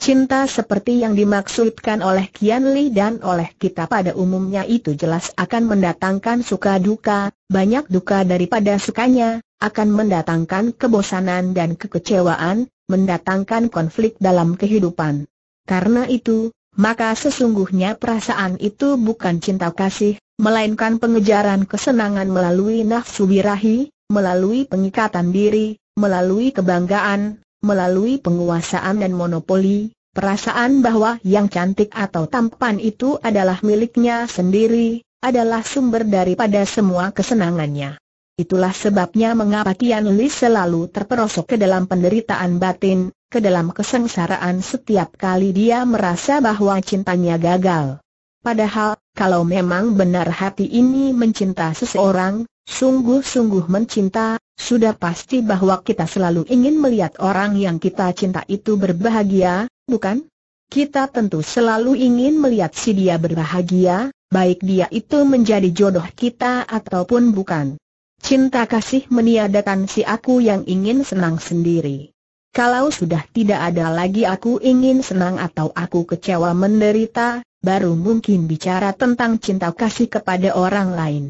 Speaker 1: Cinta seperti yang dimaksudkan oleh Kian Li dan oleh kita pada umumnya itu jelas akan mendatangkan suka duka, banyak duka daripada sukanya, akan mendatangkan kebosanan dan kekecewaan, mendatangkan konflik dalam kehidupan. Karena itu, maka sesungguhnya perasaan itu bukan cinta kasih, melainkan pengejaran kesenangan melalui nafsu birahi, melalui pengikatan diri, melalui kebanggaan, melalui penguasaan dan monopoli, perasaan bahwa yang cantik atau tampan itu adalah miliknya sendiri, adalah sumber daripada semua kesenangannya. Itulah sebabnya mengapa Kian Li selalu terperosok ke dalam penderitaan batin, ke dalam kesengsaraan setiap kali dia merasa bahwa cintanya gagal. Padahal, kalau memang benar hati ini mencinta seseorang, sungguh-sungguh mencinta, sudah pasti bahwa kita selalu ingin melihat orang yang kita cinta itu berbahagia, bukan? Kita tentu selalu ingin melihat si dia berbahagia, baik dia itu menjadi jodoh kita ataupun bukan. Cinta kasih meniadakan si aku yang ingin senang sendiri. Kalau sudah tidak ada lagi aku ingin senang atau aku kecewa menderita, baru mungkin bicara tentang cinta kasih kepada orang lain.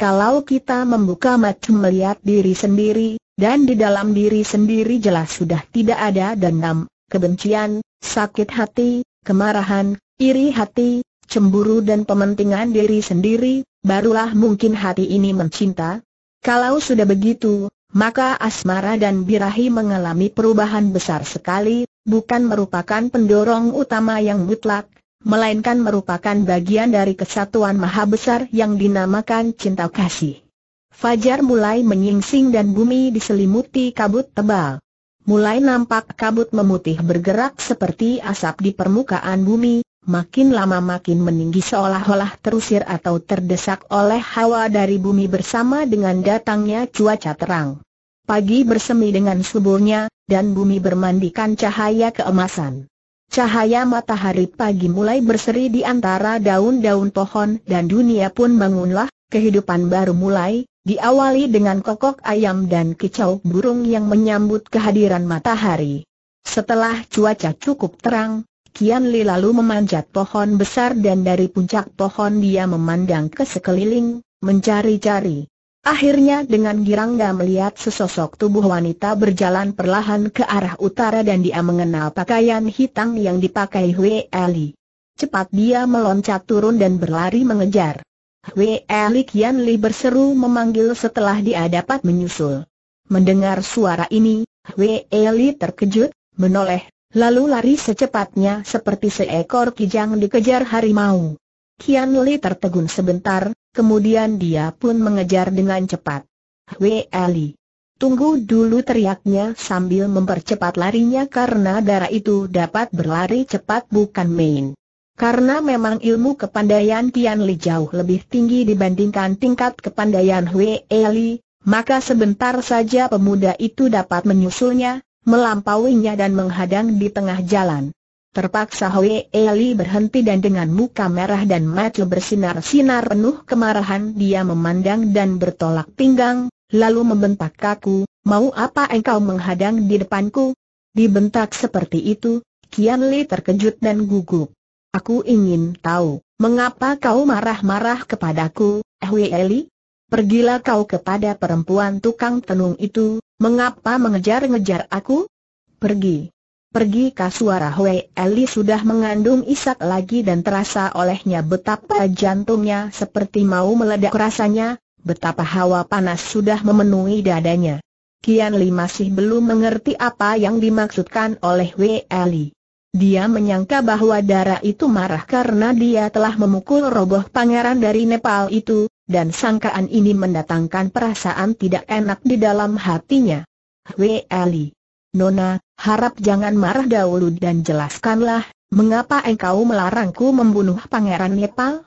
Speaker 1: Kalau kita membuka mata melihat diri sendiri, dan di dalam diri sendiri jelas sudah tidak ada dendam, kebencian, sakit hati, kemarahan, iri hati, cemburu dan pementingan diri sendiri, barulah mungkin hati ini mencinta, kalau sudah begitu, maka asmara dan birahi mengalami perubahan besar sekali, bukan merupakan pendorong utama yang mutlak, melainkan merupakan bagian dari kesatuan maha besar yang dinamakan cinta kasih. Fajar mulai menyingsing dan bumi diselimuti kabut tebal. Mulai nampak kabut memutih bergerak seperti asap di permukaan bumi, makin lama makin meninggi seolah-olah terusir atau terdesak oleh hawa dari bumi bersama dengan datangnya cuaca terang. Pagi bersemi dengan subuhnya, dan bumi bermandikan cahaya keemasan. Cahaya matahari pagi mulai berseri di antara daun-daun pohon dan dunia pun bangunlah, kehidupan baru mulai, diawali dengan kokok ayam dan kicau burung yang menyambut kehadiran matahari. Setelah cuaca cukup terang, Kian Li lalu memanjat pohon besar dan dari puncak pohon dia memandang ke sekeliling, mencari-cari. Akhirnya dengan girangga melihat sesosok tubuh wanita berjalan perlahan ke arah utara dan dia mengenal pakaian hitam yang dipakai Hui Eli. Cepat dia meloncat turun dan berlari mengejar. Hui Eli Kian Li berseru memanggil setelah dia dapat menyusul. Mendengar suara ini, Hui Eli terkejut, menoleh, Lalu lari secepatnya seperti seekor kijang dikejar harimau. Kian Li tertegun sebentar, kemudian dia pun mengejar dengan cepat. Wei Ali. Tunggu dulu teriaknya sambil mempercepat larinya karena darah itu dapat berlari cepat bukan main. Karena memang ilmu kepandaian Kian Li jauh lebih tinggi dibandingkan tingkat kepandaian Wei Ali, maka sebentar saja pemuda itu dapat menyusulnya, melampauinya dan menghadang di tengah jalan. Terpaksa Hoi Eli berhenti dan dengan muka merah dan mata bersinar-sinar penuh kemarahan dia memandang dan bertolak pinggang, lalu membentak kaku, mau apa engkau menghadang di depanku? Dibentak seperti itu, Kian Li terkejut dan gugup. Aku ingin tahu, mengapa kau marah-marah kepadaku, Hoi Eli? Pergilah kau kepada perempuan tukang tenung itu, Mengapa mengejar-ngejar aku? Pergi. Pergi kah suara Hwe Eli sudah mengandung isak lagi dan terasa olehnya betapa jantungnya seperti mau meledak rasanya, betapa hawa panas sudah memenuhi dadanya. Kian Li masih belum mengerti apa yang dimaksudkan oleh Wei Eli. Dia menyangka bahwa darah itu marah karena dia telah memukul roboh pangeran dari Nepal itu, dan sangkaan ini mendatangkan perasaan tidak enak di dalam hatinya. Hwe Ali. Nona, harap jangan marah dahulu dan jelaskanlah, mengapa engkau melarangku membunuh Pangeran Nepal?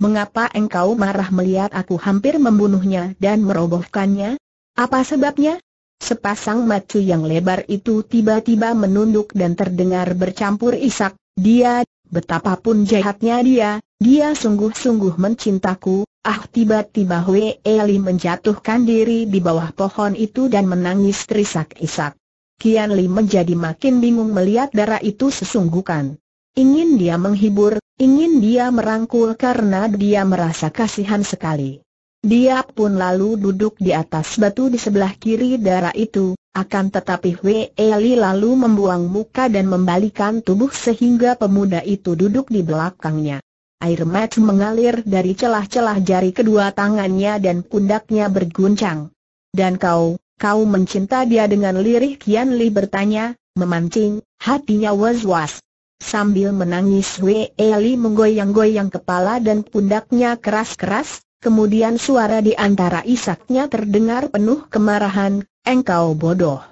Speaker 1: Mengapa engkau marah melihat aku hampir membunuhnya dan merobohkannya? Apa sebabnya? Sepasang macu yang lebar itu tiba-tiba menunduk dan terdengar bercampur isak, dia, Betapapun jahatnya dia, dia sungguh-sungguh mencintaku, ah tiba-tiba Wei Eli menjatuhkan diri di bawah pohon itu dan menangis terisak-isak. Kian Li menjadi makin bingung melihat darah itu sesungguhkan. Ingin dia menghibur, ingin dia merangkul karena dia merasa kasihan sekali. Dia pun lalu duduk di atas batu di sebelah kiri darah itu, akan tetapi Wei Li lalu membuang muka dan membalikan tubuh sehingga pemuda itu duduk di belakangnya. Air mata mengalir dari celah-celah jari kedua tangannya dan pundaknya berguncang. Dan kau, kau mencinta dia dengan lirih Kian Li bertanya, memancing, hatinya was-was. Sambil menangis Wei Li menggoyang-goyang kepala dan pundaknya keras-keras, Kemudian suara di antara isaknya terdengar penuh kemarahan, engkau bodoh.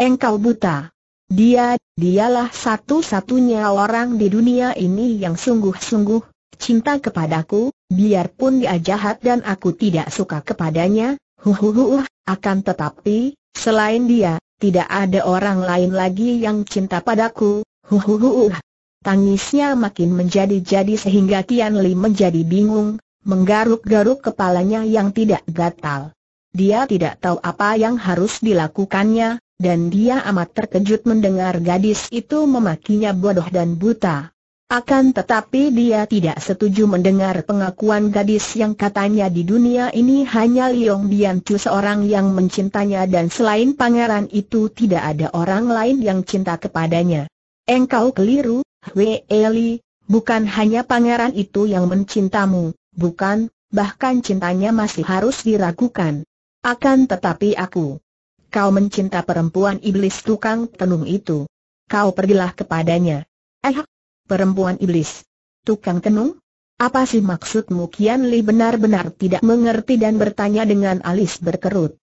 Speaker 1: Engkau buta. Dia, dialah satu-satunya orang di dunia ini yang sungguh-sungguh cinta kepadaku, biarpun dia jahat dan aku tidak suka kepadanya, huhuhuh, akan tetapi, selain dia, tidak ada orang lain lagi yang cinta padaku, huhuhuh. Tangisnya makin menjadi-jadi sehingga Tian Li menjadi bingung, menggaruk-garuk kepalanya yang tidak gatal. Dia tidak tahu apa yang harus dilakukannya, dan dia amat terkejut mendengar gadis itu memakinya bodoh dan buta. Akan tetapi dia tidak setuju mendengar pengakuan gadis yang katanya di dunia ini hanya Liong Biancu seorang yang mencintanya dan selain pangeran itu tidak ada orang lain yang cinta kepadanya. Engkau keliru, Wei Eli, bukan hanya pangeran itu yang mencintamu, bukan, bahkan cintanya masih harus diragukan. Akan tetapi aku. Kau mencinta perempuan iblis tukang tenung itu. Kau pergilah kepadanya. Eh, perempuan iblis. Tukang tenung? Apa sih maksudmu Kian Li benar-benar tidak mengerti dan bertanya dengan alis berkerut.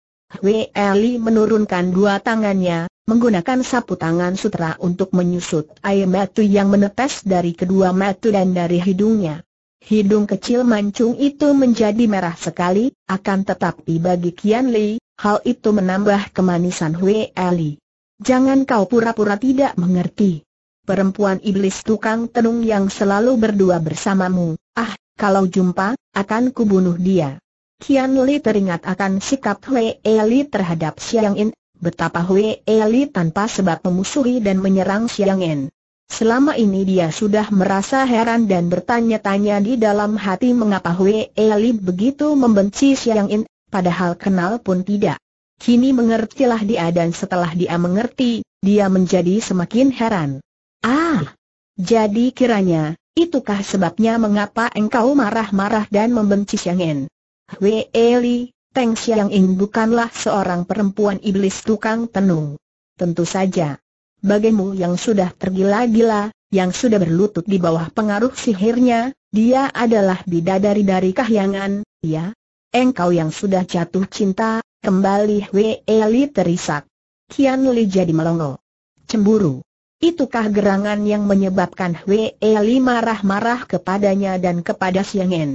Speaker 1: Hui Li menurunkan dua tangannya, menggunakan sapu tangan sutra untuk menyusut air mata yang menetes dari kedua mata dan dari hidungnya. Hidung kecil mancung itu menjadi merah sekali, akan tetapi bagi Kian Li, hal itu menambah kemanisan Hui Eli. Jangan kau pura-pura tidak mengerti. Perempuan iblis tukang tenung yang selalu berdua bersamamu, ah, kalau jumpa, akan kubunuh dia. Kian Li teringat akan sikap Hui Eli terhadap Xiang In, betapa Hui Eli tanpa sebab memusuhi dan menyerang Xiang In. Selama ini dia sudah merasa heran dan bertanya-tanya di dalam hati mengapa Wei Li begitu membenci Xiang In, padahal kenal pun tidak. Kini mengertilah dia dan setelah dia mengerti, dia menjadi semakin heran. Ah, jadi kiranya, itukah sebabnya mengapa engkau marah-marah dan membenci Xiang In? Wei Li, Teng Xiang In bukanlah seorang perempuan iblis tukang tenung. Tentu saja. Bagaimu yang sudah tergila-gila, yang sudah berlutut di bawah pengaruh sihirnya, dia adalah bidadari dari kahyangan, ya? Engkau yang sudah jatuh cinta, kembali Wei Li terisak. Kian Li jadi melongo. Cemburu. Itukah gerangan yang menyebabkan Wei Li marah-marah kepadanya dan kepada Siang En?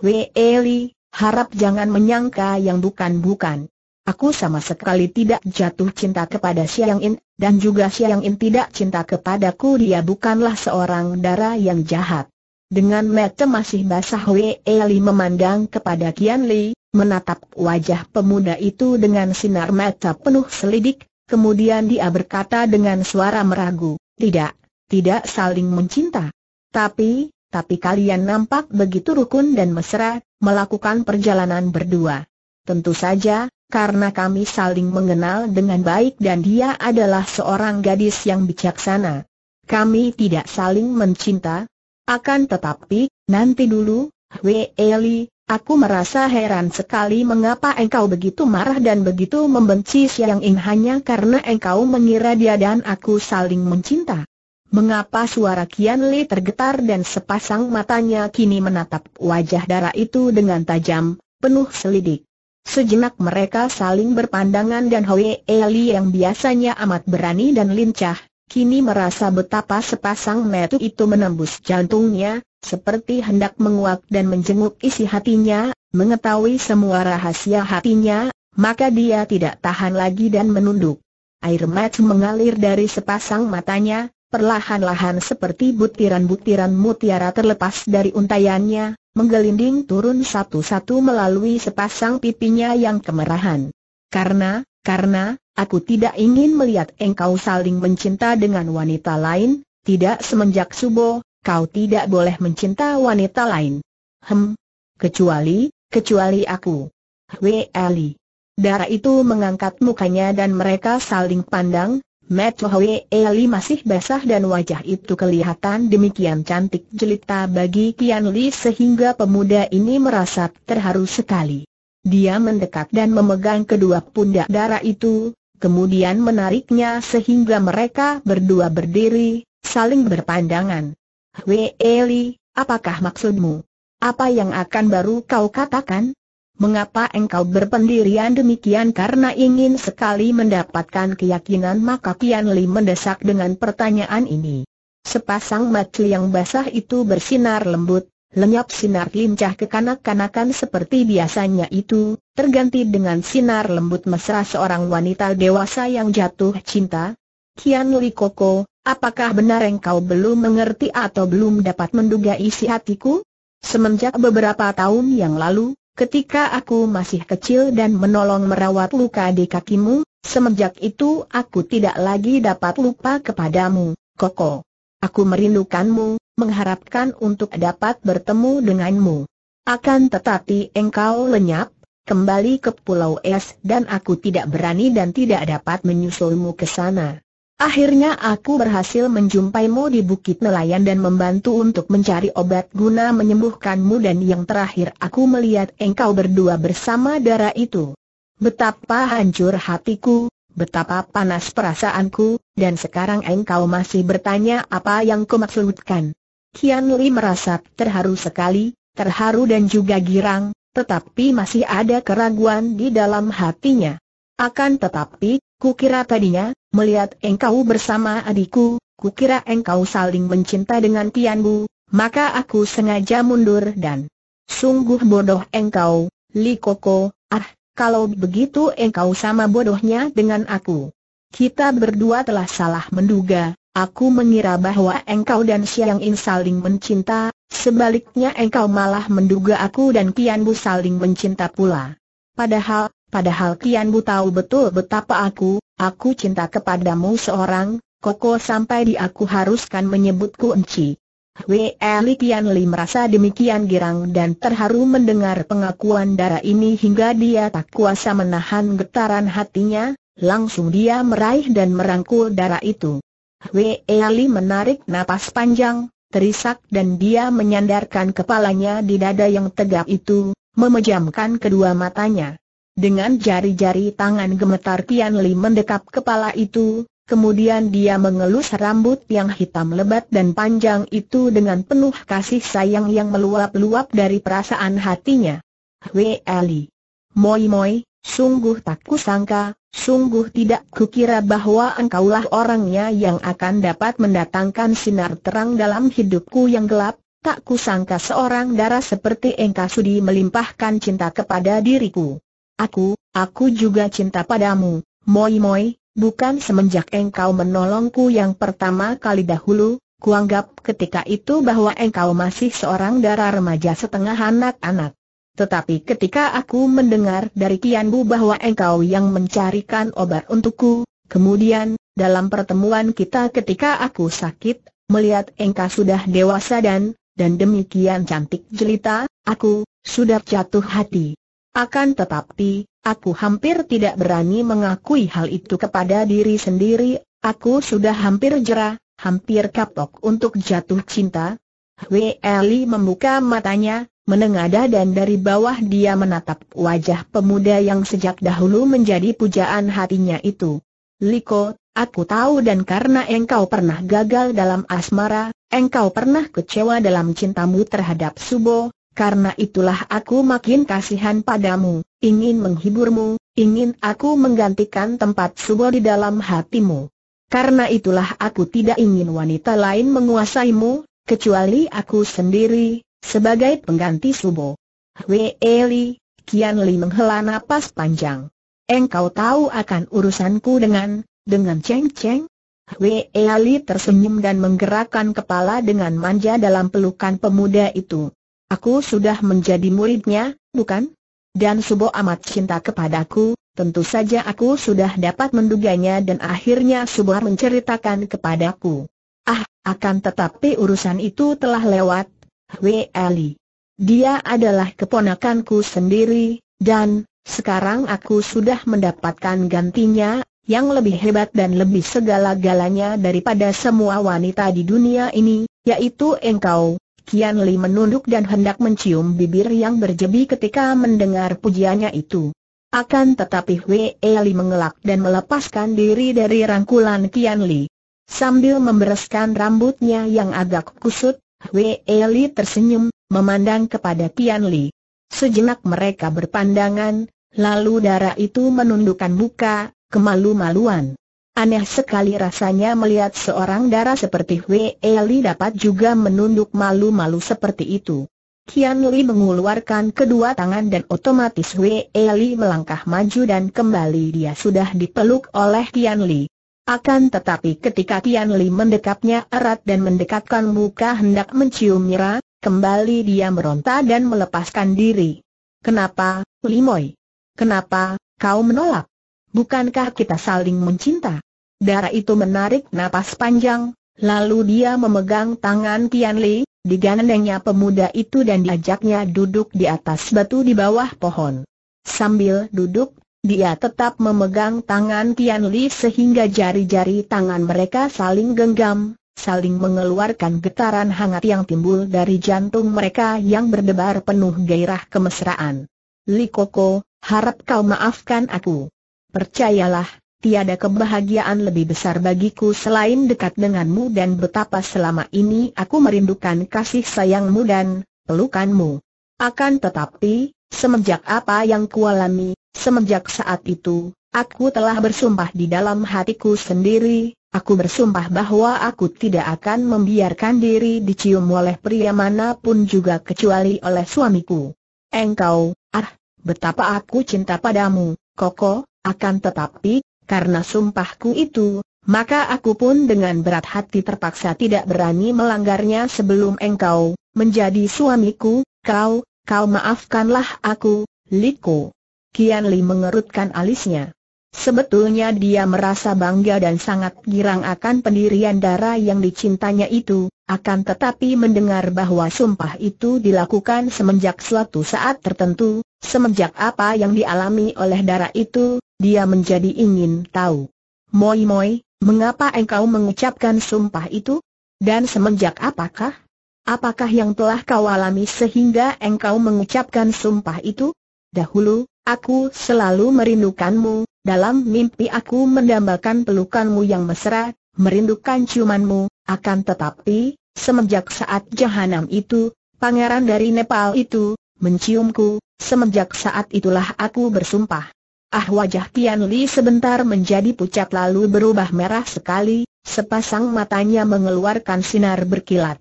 Speaker 1: Wei Li, harap jangan menyangka yang bukan-bukan. Aku sama sekali tidak jatuh cinta kepada Siang In, dan juga Siang In tidak cinta kepadaku dia bukanlah seorang darah yang jahat. Dengan mata masih basah Wei Li memandang kepada Qian Li, menatap wajah pemuda itu dengan sinar mata penuh selidik, kemudian dia berkata dengan suara meragu, tidak, tidak saling mencinta. Tapi, tapi kalian nampak begitu rukun dan mesra, melakukan perjalanan berdua. Tentu saja, karena kami saling mengenal dengan baik dan dia adalah seorang gadis yang bijaksana. Kami tidak saling mencinta. Akan tetapi, nanti dulu, Wei Eli, aku merasa heran sekali mengapa engkau begitu marah dan begitu membenci Siang Ing hanya karena engkau mengira dia dan aku saling mencinta. Mengapa suara Kian Li tergetar dan sepasang matanya kini menatap wajah darah itu dengan tajam, penuh selidik. Sejenak mereka saling berpandangan dan Hoi Eli yang biasanya amat berani dan lincah, kini merasa betapa sepasang metu itu menembus jantungnya, seperti hendak menguak dan menjenguk isi hatinya, mengetahui semua rahasia hatinya, maka dia tidak tahan lagi dan menunduk. Air mata mengalir dari sepasang matanya, perlahan-lahan seperti butiran-butiran mutiara terlepas dari untaiannya, menggelinding turun satu-satu melalui sepasang pipinya yang kemerahan. Karena, karena, aku tidak ingin melihat engkau saling mencinta dengan wanita lain, tidak semenjak subuh, kau tidak boleh mencinta wanita lain. Hem, kecuali, kecuali aku. Hwe Ali. Darah itu mengangkat mukanya dan mereka saling pandang, Meto Eli masih basah dan wajah itu kelihatan demikian cantik jelita bagi Kian Li sehingga pemuda ini merasa terharu sekali. Dia mendekat dan memegang kedua pundak darah itu, kemudian menariknya sehingga mereka berdua berdiri, saling berpandangan. Wei Eli, apakah maksudmu? Apa yang akan baru kau katakan? Mengapa engkau berpendirian demikian karena ingin sekali mendapatkan keyakinan maka Kian Li mendesak dengan pertanyaan ini. Sepasang mata yang basah itu bersinar lembut, lenyap sinar lincah kekanak-kanakan seperti biasanya itu, terganti dengan sinar lembut mesra seorang wanita dewasa yang jatuh cinta. Kian Li Koko, apakah benar engkau belum mengerti atau belum dapat menduga isi hatiku? Semenjak beberapa tahun yang lalu, Ketika aku masih kecil dan menolong merawat luka di kakimu, semenjak itu aku tidak lagi dapat lupa kepadamu, Koko. Aku merindukanmu, mengharapkan untuk dapat bertemu denganmu. Akan tetapi engkau lenyap, kembali ke Pulau Es dan aku tidak berani dan tidak dapat menyusulmu ke sana. Akhirnya aku berhasil menjumpaimu di Bukit Nelayan dan membantu untuk mencari obat guna menyembuhkanmu dan yang terakhir aku melihat engkau berdua bersama darah itu. Betapa hancur hatiku, betapa panas perasaanku, dan sekarang engkau masih bertanya apa yang kumaksudkan. Kian Li merasa terharu sekali, terharu dan juga girang, tetapi masih ada keraguan di dalam hatinya. Akan tetapi, Kukira tadinya, melihat engkau bersama adikku, kukira engkau saling mencinta dengan Tianbu, maka aku sengaja mundur dan sungguh bodoh engkau, Li Koko, ah, kalau begitu engkau sama bodohnya dengan aku. Kita berdua telah salah menduga, aku mengira bahwa engkau dan Siang In saling mencinta, sebaliknya engkau malah menduga aku dan Tianbu saling mencinta pula. Padahal, Padahal Kian Bu tahu betul betapa aku, aku cinta kepadamu seorang, koko sampai di aku haruskan menyebutku enci. Weli Kian Li merasa demikian girang dan terharu mendengar pengakuan darah ini hingga dia tak kuasa menahan getaran hatinya, langsung dia meraih dan merangkul darah itu. Weli menarik napas panjang, terisak dan dia menyandarkan kepalanya di dada yang tegap itu, memejamkan kedua matanya. Dengan jari-jari tangan gemetar Tian Li mendekap kepala itu, kemudian dia mengelus rambut yang hitam lebat dan panjang itu dengan penuh kasih sayang yang meluap-luap dari perasaan hatinya. Wei Ali. Moi moi, sungguh tak kusangka, sungguh tidak kukira bahwa engkaulah orangnya yang akan dapat mendatangkan sinar terang dalam hidupku yang gelap, tak kusangka seorang darah seperti engkau sudi melimpahkan cinta kepada diriku. Aku, aku juga cinta padamu, Moi Moi, bukan semenjak engkau menolongku yang pertama kali dahulu, kuanggap ketika itu bahwa engkau masih seorang darah remaja setengah anak-anak. Tetapi ketika aku mendengar dari Kian Bu bahwa engkau yang mencarikan obat untukku, kemudian, dalam pertemuan kita ketika aku sakit, melihat engkau sudah dewasa dan, dan demikian cantik jelita, aku, sudah jatuh hati. Akan tetapi, aku hampir tidak berani mengakui hal itu kepada diri sendiri, aku sudah hampir jerah, hampir kapok untuk jatuh cinta. Hui Eli membuka matanya, menengadah dan dari bawah dia menatap wajah pemuda yang sejak dahulu menjadi pujaan hatinya itu. Liko, aku tahu dan karena engkau pernah gagal dalam asmara, engkau pernah kecewa dalam cintamu terhadap Subo, karena itulah aku makin kasihan padamu, ingin menghiburmu, ingin aku menggantikan tempat subuh di dalam hatimu. Karena itulah aku tidak ingin wanita lain menguasaimu, kecuali aku sendiri, sebagai pengganti subuh. Hwe Eli, Kian Li menghela napas panjang. Engkau tahu akan urusanku dengan, dengan Cheng Cheng? Hwe Eli tersenyum dan menggerakkan kepala dengan manja dalam pelukan pemuda itu. Aku sudah menjadi muridnya, bukan? Dan Subo amat cinta kepadaku, tentu saja aku sudah dapat menduganya dan akhirnya Subo menceritakan kepadaku. Ah, akan tetapi urusan itu telah lewat, Hui Ali. Dia adalah keponakanku sendiri, dan, sekarang aku sudah mendapatkan gantinya, yang lebih hebat dan lebih segala-galanya daripada semua wanita di dunia ini, yaitu engkau, Kian Li menunduk dan hendak mencium bibir yang berjebi ketika mendengar pujiannya itu. Akan tetapi Wei e Li mengelak dan melepaskan diri dari rangkulan Kian Li. Sambil membereskan rambutnya yang agak kusut, Wei e Li tersenyum, memandang kepada Kian Li. Sejenak mereka berpandangan, lalu darah itu menundukkan muka, kemalu-maluan. Aneh sekali rasanya melihat seorang dara seperti Wei Li dapat juga menunduk malu-malu seperti itu. Qian Li mengeluarkan kedua tangan dan otomatis Wei Li melangkah maju dan kembali dia sudah dipeluk oleh Qian Li. Akan tetapi ketika Qian Li mendekapnya erat dan mendekatkan muka hendak mencium Mira, kembali dia meronta dan melepaskan diri. Kenapa, Limoy? Kenapa, kau menolak? Bukankah kita saling mencinta? Darah itu menarik napas panjang, lalu dia memegang tangan Tian Li, digandengnya pemuda itu dan diajaknya duduk di atas batu di bawah pohon. Sambil duduk, dia tetap memegang tangan Tian Li sehingga jari-jari tangan mereka saling genggam, saling mengeluarkan getaran hangat yang timbul dari jantung mereka yang berdebar penuh gairah kemesraan. Li Koko, harap kau maafkan aku. Percayalah, tiada kebahagiaan lebih besar bagiku selain dekat denganmu dan betapa selama ini aku merindukan kasih sayangmu dan pelukanmu. Akan tetapi, semenjak apa yang kualami, semenjak saat itu, aku telah bersumpah di dalam hatiku sendiri, aku bersumpah bahwa aku tidak akan membiarkan diri dicium oleh pria manapun juga kecuali oleh suamiku. Engkau, ah, betapa aku cinta padamu, Koko, akan tetapi, karena sumpahku itu, maka aku pun dengan berat hati terpaksa tidak berani melanggarnya sebelum engkau menjadi suamiku, kau, kau maafkanlah aku, Liko. Kian Li mengerutkan alisnya. Sebetulnya dia merasa bangga dan sangat girang akan pendirian darah yang dicintanya itu, akan tetapi mendengar bahwa sumpah itu dilakukan semenjak suatu saat tertentu, semenjak apa yang dialami oleh darah itu, dia menjadi ingin tahu. Moi Moi, mengapa engkau mengucapkan sumpah itu? Dan semenjak apakah? Apakah yang telah kau alami sehingga engkau mengucapkan sumpah itu? Dahulu, aku selalu merindukanmu, dalam mimpi aku mendambakan pelukanmu yang mesra, merindukan ciumanmu, akan tetapi, semenjak saat jahanam itu, pangeran dari Nepal itu, menciumku, semenjak saat itulah aku bersumpah. Ah wajah Tian Li sebentar menjadi pucat lalu berubah merah sekali, sepasang matanya mengeluarkan sinar berkilat.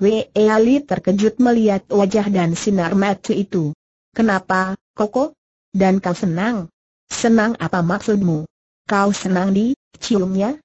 Speaker 1: Wei Ali terkejut melihat wajah dan sinar mata itu. Kenapa, Koko? Dan kau senang? Senang apa maksudmu? Kau senang di, ciumnya?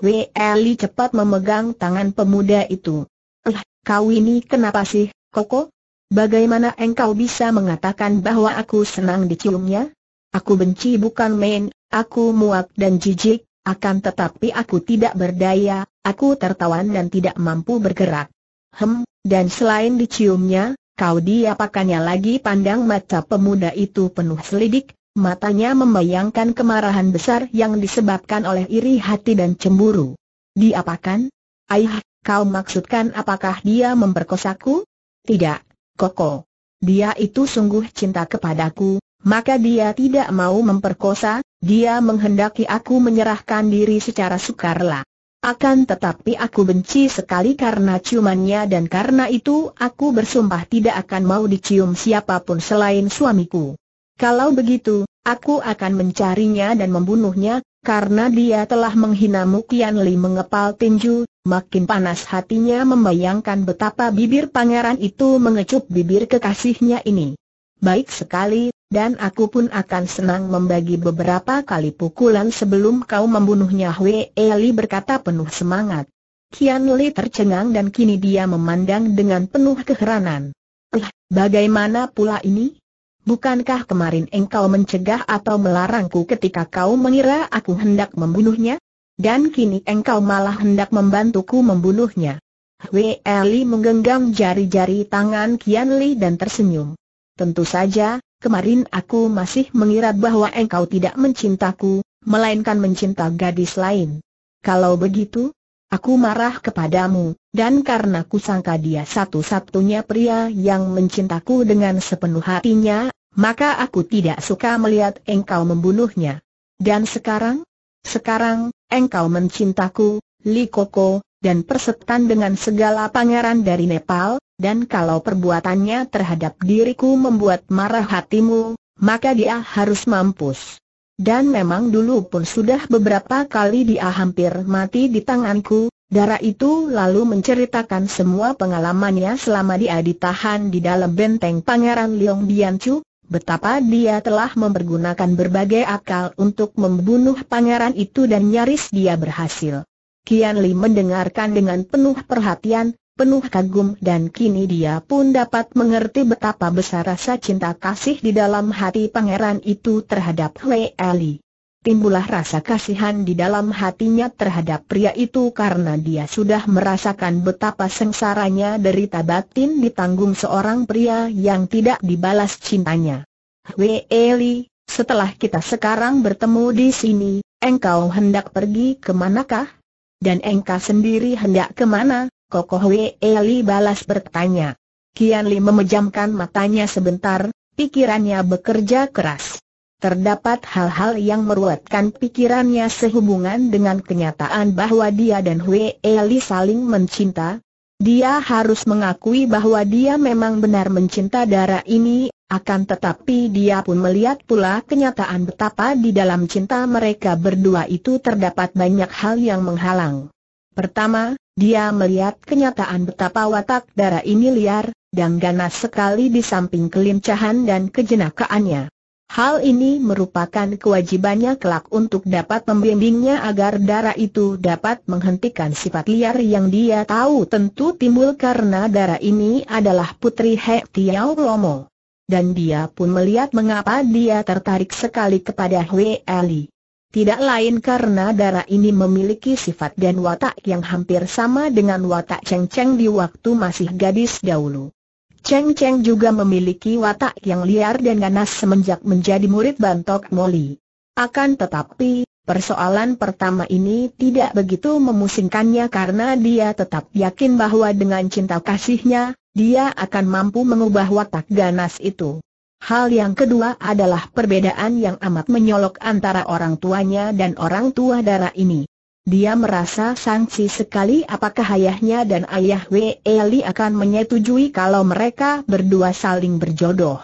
Speaker 1: Wei Ali cepat memegang tangan pemuda itu. Eh, kau ini kenapa sih, Koko? Bagaimana engkau bisa mengatakan bahwa aku senang diciumnya? Aku benci bukan main, aku muak dan jijik, akan tetapi aku tidak berdaya, aku tertawan dan tidak mampu bergerak. Hem, dan selain diciumnya, kau diapakannya lagi pandang mata pemuda itu penuh selidik, matanya membayangkan kemarahan besar yang disebabkan oleh iri hati dan cemburu. Diapakan? Ayah, kau maksudkan apakah dia memperkosaku? Tidak, Koko. Dia itu sungguh cinta kepadaku, maka dia tidak mau memperkosa, dia menghendaki aku menyerahkan diri secara sukarela. Akan tetapi aku benci sekali karena ciumannya dan karena itu aku bersumpah tidak akan mau dicium siapapun selain suamiku. Kalau begitu, aku akan mencarinya dan membunuhnya, karena dia telah menghina Mukian Li mengepal tinju, makin panas hatinya membayangkan betapa bibir pangeran itu mengecup bibir kekasihnya ini. Baik sekali, dan aku pun akan senang membagi beberapa kali pukulan sebelum kau membunuhnya Hwee Li berkata penuh semangat. Kian Li tercengang dan kini dia memandang dengan penuh keheranan. Eh, bagaimana pula ini? Bukankah kemarin engkau mencegah atau melarangku ketika kau mengira aku hendak membunuhnya? Dan kini engkau malah hendak membantuku membunuhnya. Wei Li menggenggam jari-jari tangan Kian Li dan tersenyum. Tentu saja, kemarin aku masih mengira bahwa engkau tidak mencintaku, melainkan mencinta gadis lain. Kalau begitu, aku marah kepadamu, dan karena kusangka dia satu-satunya pria yang mencintaku dengan sepenuh hatinya, maka aku tidak suka melihat engkau membunuhnya. Dan sekarang? Sekarang, engkau mencintaku, Li Koko, dan persetan dengan segala pangeran dari Nepal, dan kalau perbuatannya terhadap diriku membuat marah hatimu, maka dia harus mampus. Dan memang dulu pun sudah beberapa kali dia hampir mati di tanganku, darah itu lalu menceritakan semua pengalamannya selama dia ditahan di dalam benteng Pangeran Leong Biancu, betapa dia telah mempergunakan berbagai akal untuk membunuh pangeran itu dan nyaris dia berhasil. Kian Li mendengarkan dengan penuh perhatian, penuh kagum dan kini dia pun dapat mengerti betapa besar rasa cinta kasih di dalam hati pangeran itu terhadap Hwee Ali. Timbullah rasa kasihan di dalam hatinya terhadap pria itu karena dia sudah merasakan betapa sengsaranya derita batin ditanggung seorang pria yang tidak dibalas cintanya. Hwee Eli, setelah kita sekarang bertemu di sini, engkau hendak pergi ke manakah? Dan engkau sendiri hendak kemana? Kokoh Eli balas bertanya. Kian Li memejamkan matanya sebentar, pikirannya bekerja keras. Terdapat hal-hal yang meruatkan pikirannya sehubungan dengan kenyataan bahwa dia dan Hui Eli saling mencinta. Dia harus mengakui bahwa dia memang benar mencinta darah ini, akan tetapi dia pun melihat pula kenyataan betapa di dalam cinta mereka berdua itu terdapat banyak hal yang menghalang. Pertama, dia melihat kenyataan betapa watak darah ini liar, dan ganas sekali di samping kelincahan dan kejenakaannya. Hal ini merupakan kewajibannya kelak untuk dapat membimbingnya agar darah itu dapat menghentikan sifat liar yang dia tahu tentu timbul karena darah ini adalah putri He Tiao Lomo. Dan dia pun melihat mengapa dia tertarik sekali kepada Hwe Ali. Tidak lain karena darah ini memiliki sifat dan watak yang hampir sama dengan watak Cheng Cheng di waktu masih gadis dahulu. Cheng Cheng juga memiliki watak yang liar dan ganas semenjak menjadi murid Bantok Moli. Akan tetapi, persoalan pertama ini tidak begitu memusingkannya karena dia tetap yakin bahwa dengan cinta kasihnya, dia akan mampu mengubah watak ganas itu. Hal yang kedua adalah perbedaan yang amat menyolok antara orang tuanya dan orang tua darah ini. Dia merasa sangsi sekali apakah ayahnya dan ayah Eli akan menyetujui kalau mereka berdua saling berjodoh.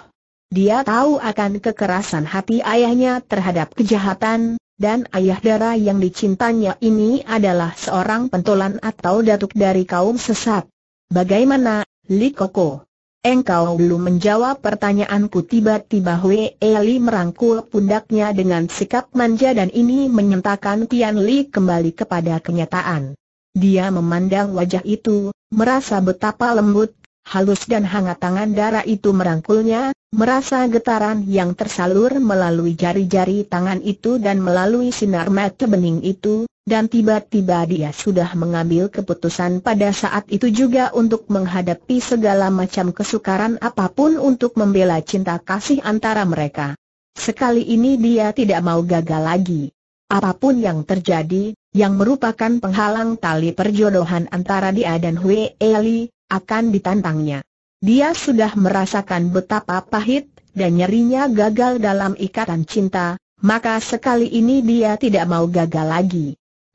Speaker 1: Dia tahu akan kekerasan hati ayahnya terhadap kejahatan, dan ayah darah yang dicintanya ini adalah seorang pentolan atau datuk dari kaum sesat. Bagaimana, Li Koko? Engkau belum menjawab pertanyaanku tiba-tiba Hui Eli merangkul pundaknya dengan sikap manja dan ini menyentakan Tian Li kembali kepada kenyataan. Dia memandang wajah itu, merasa betapa lembut, halus dan hangat tangan darah itu merangkulnya, merasa getaran yang tersalur melalui jari-jari tangan itu dan melalui sinar mata bening itu, dan tiba-tiba dia sudah mengambil keputusan pada saat itu juga untuk menghadapi segala macam kesukaran apapun untuk membela cinta kasih antara mereka. Sekali ini dia tidak mau gagal lagi. Apapun yang terjadi, yang merupakan penghalang tali perjodohan antara dia dan Hui Eli, akan ditantangnya. Dia sudah merasakan betapa pahit dan nyerinya gagal dalam ikatan cinta, maka sekali ini dia tidak mau gagal lagi.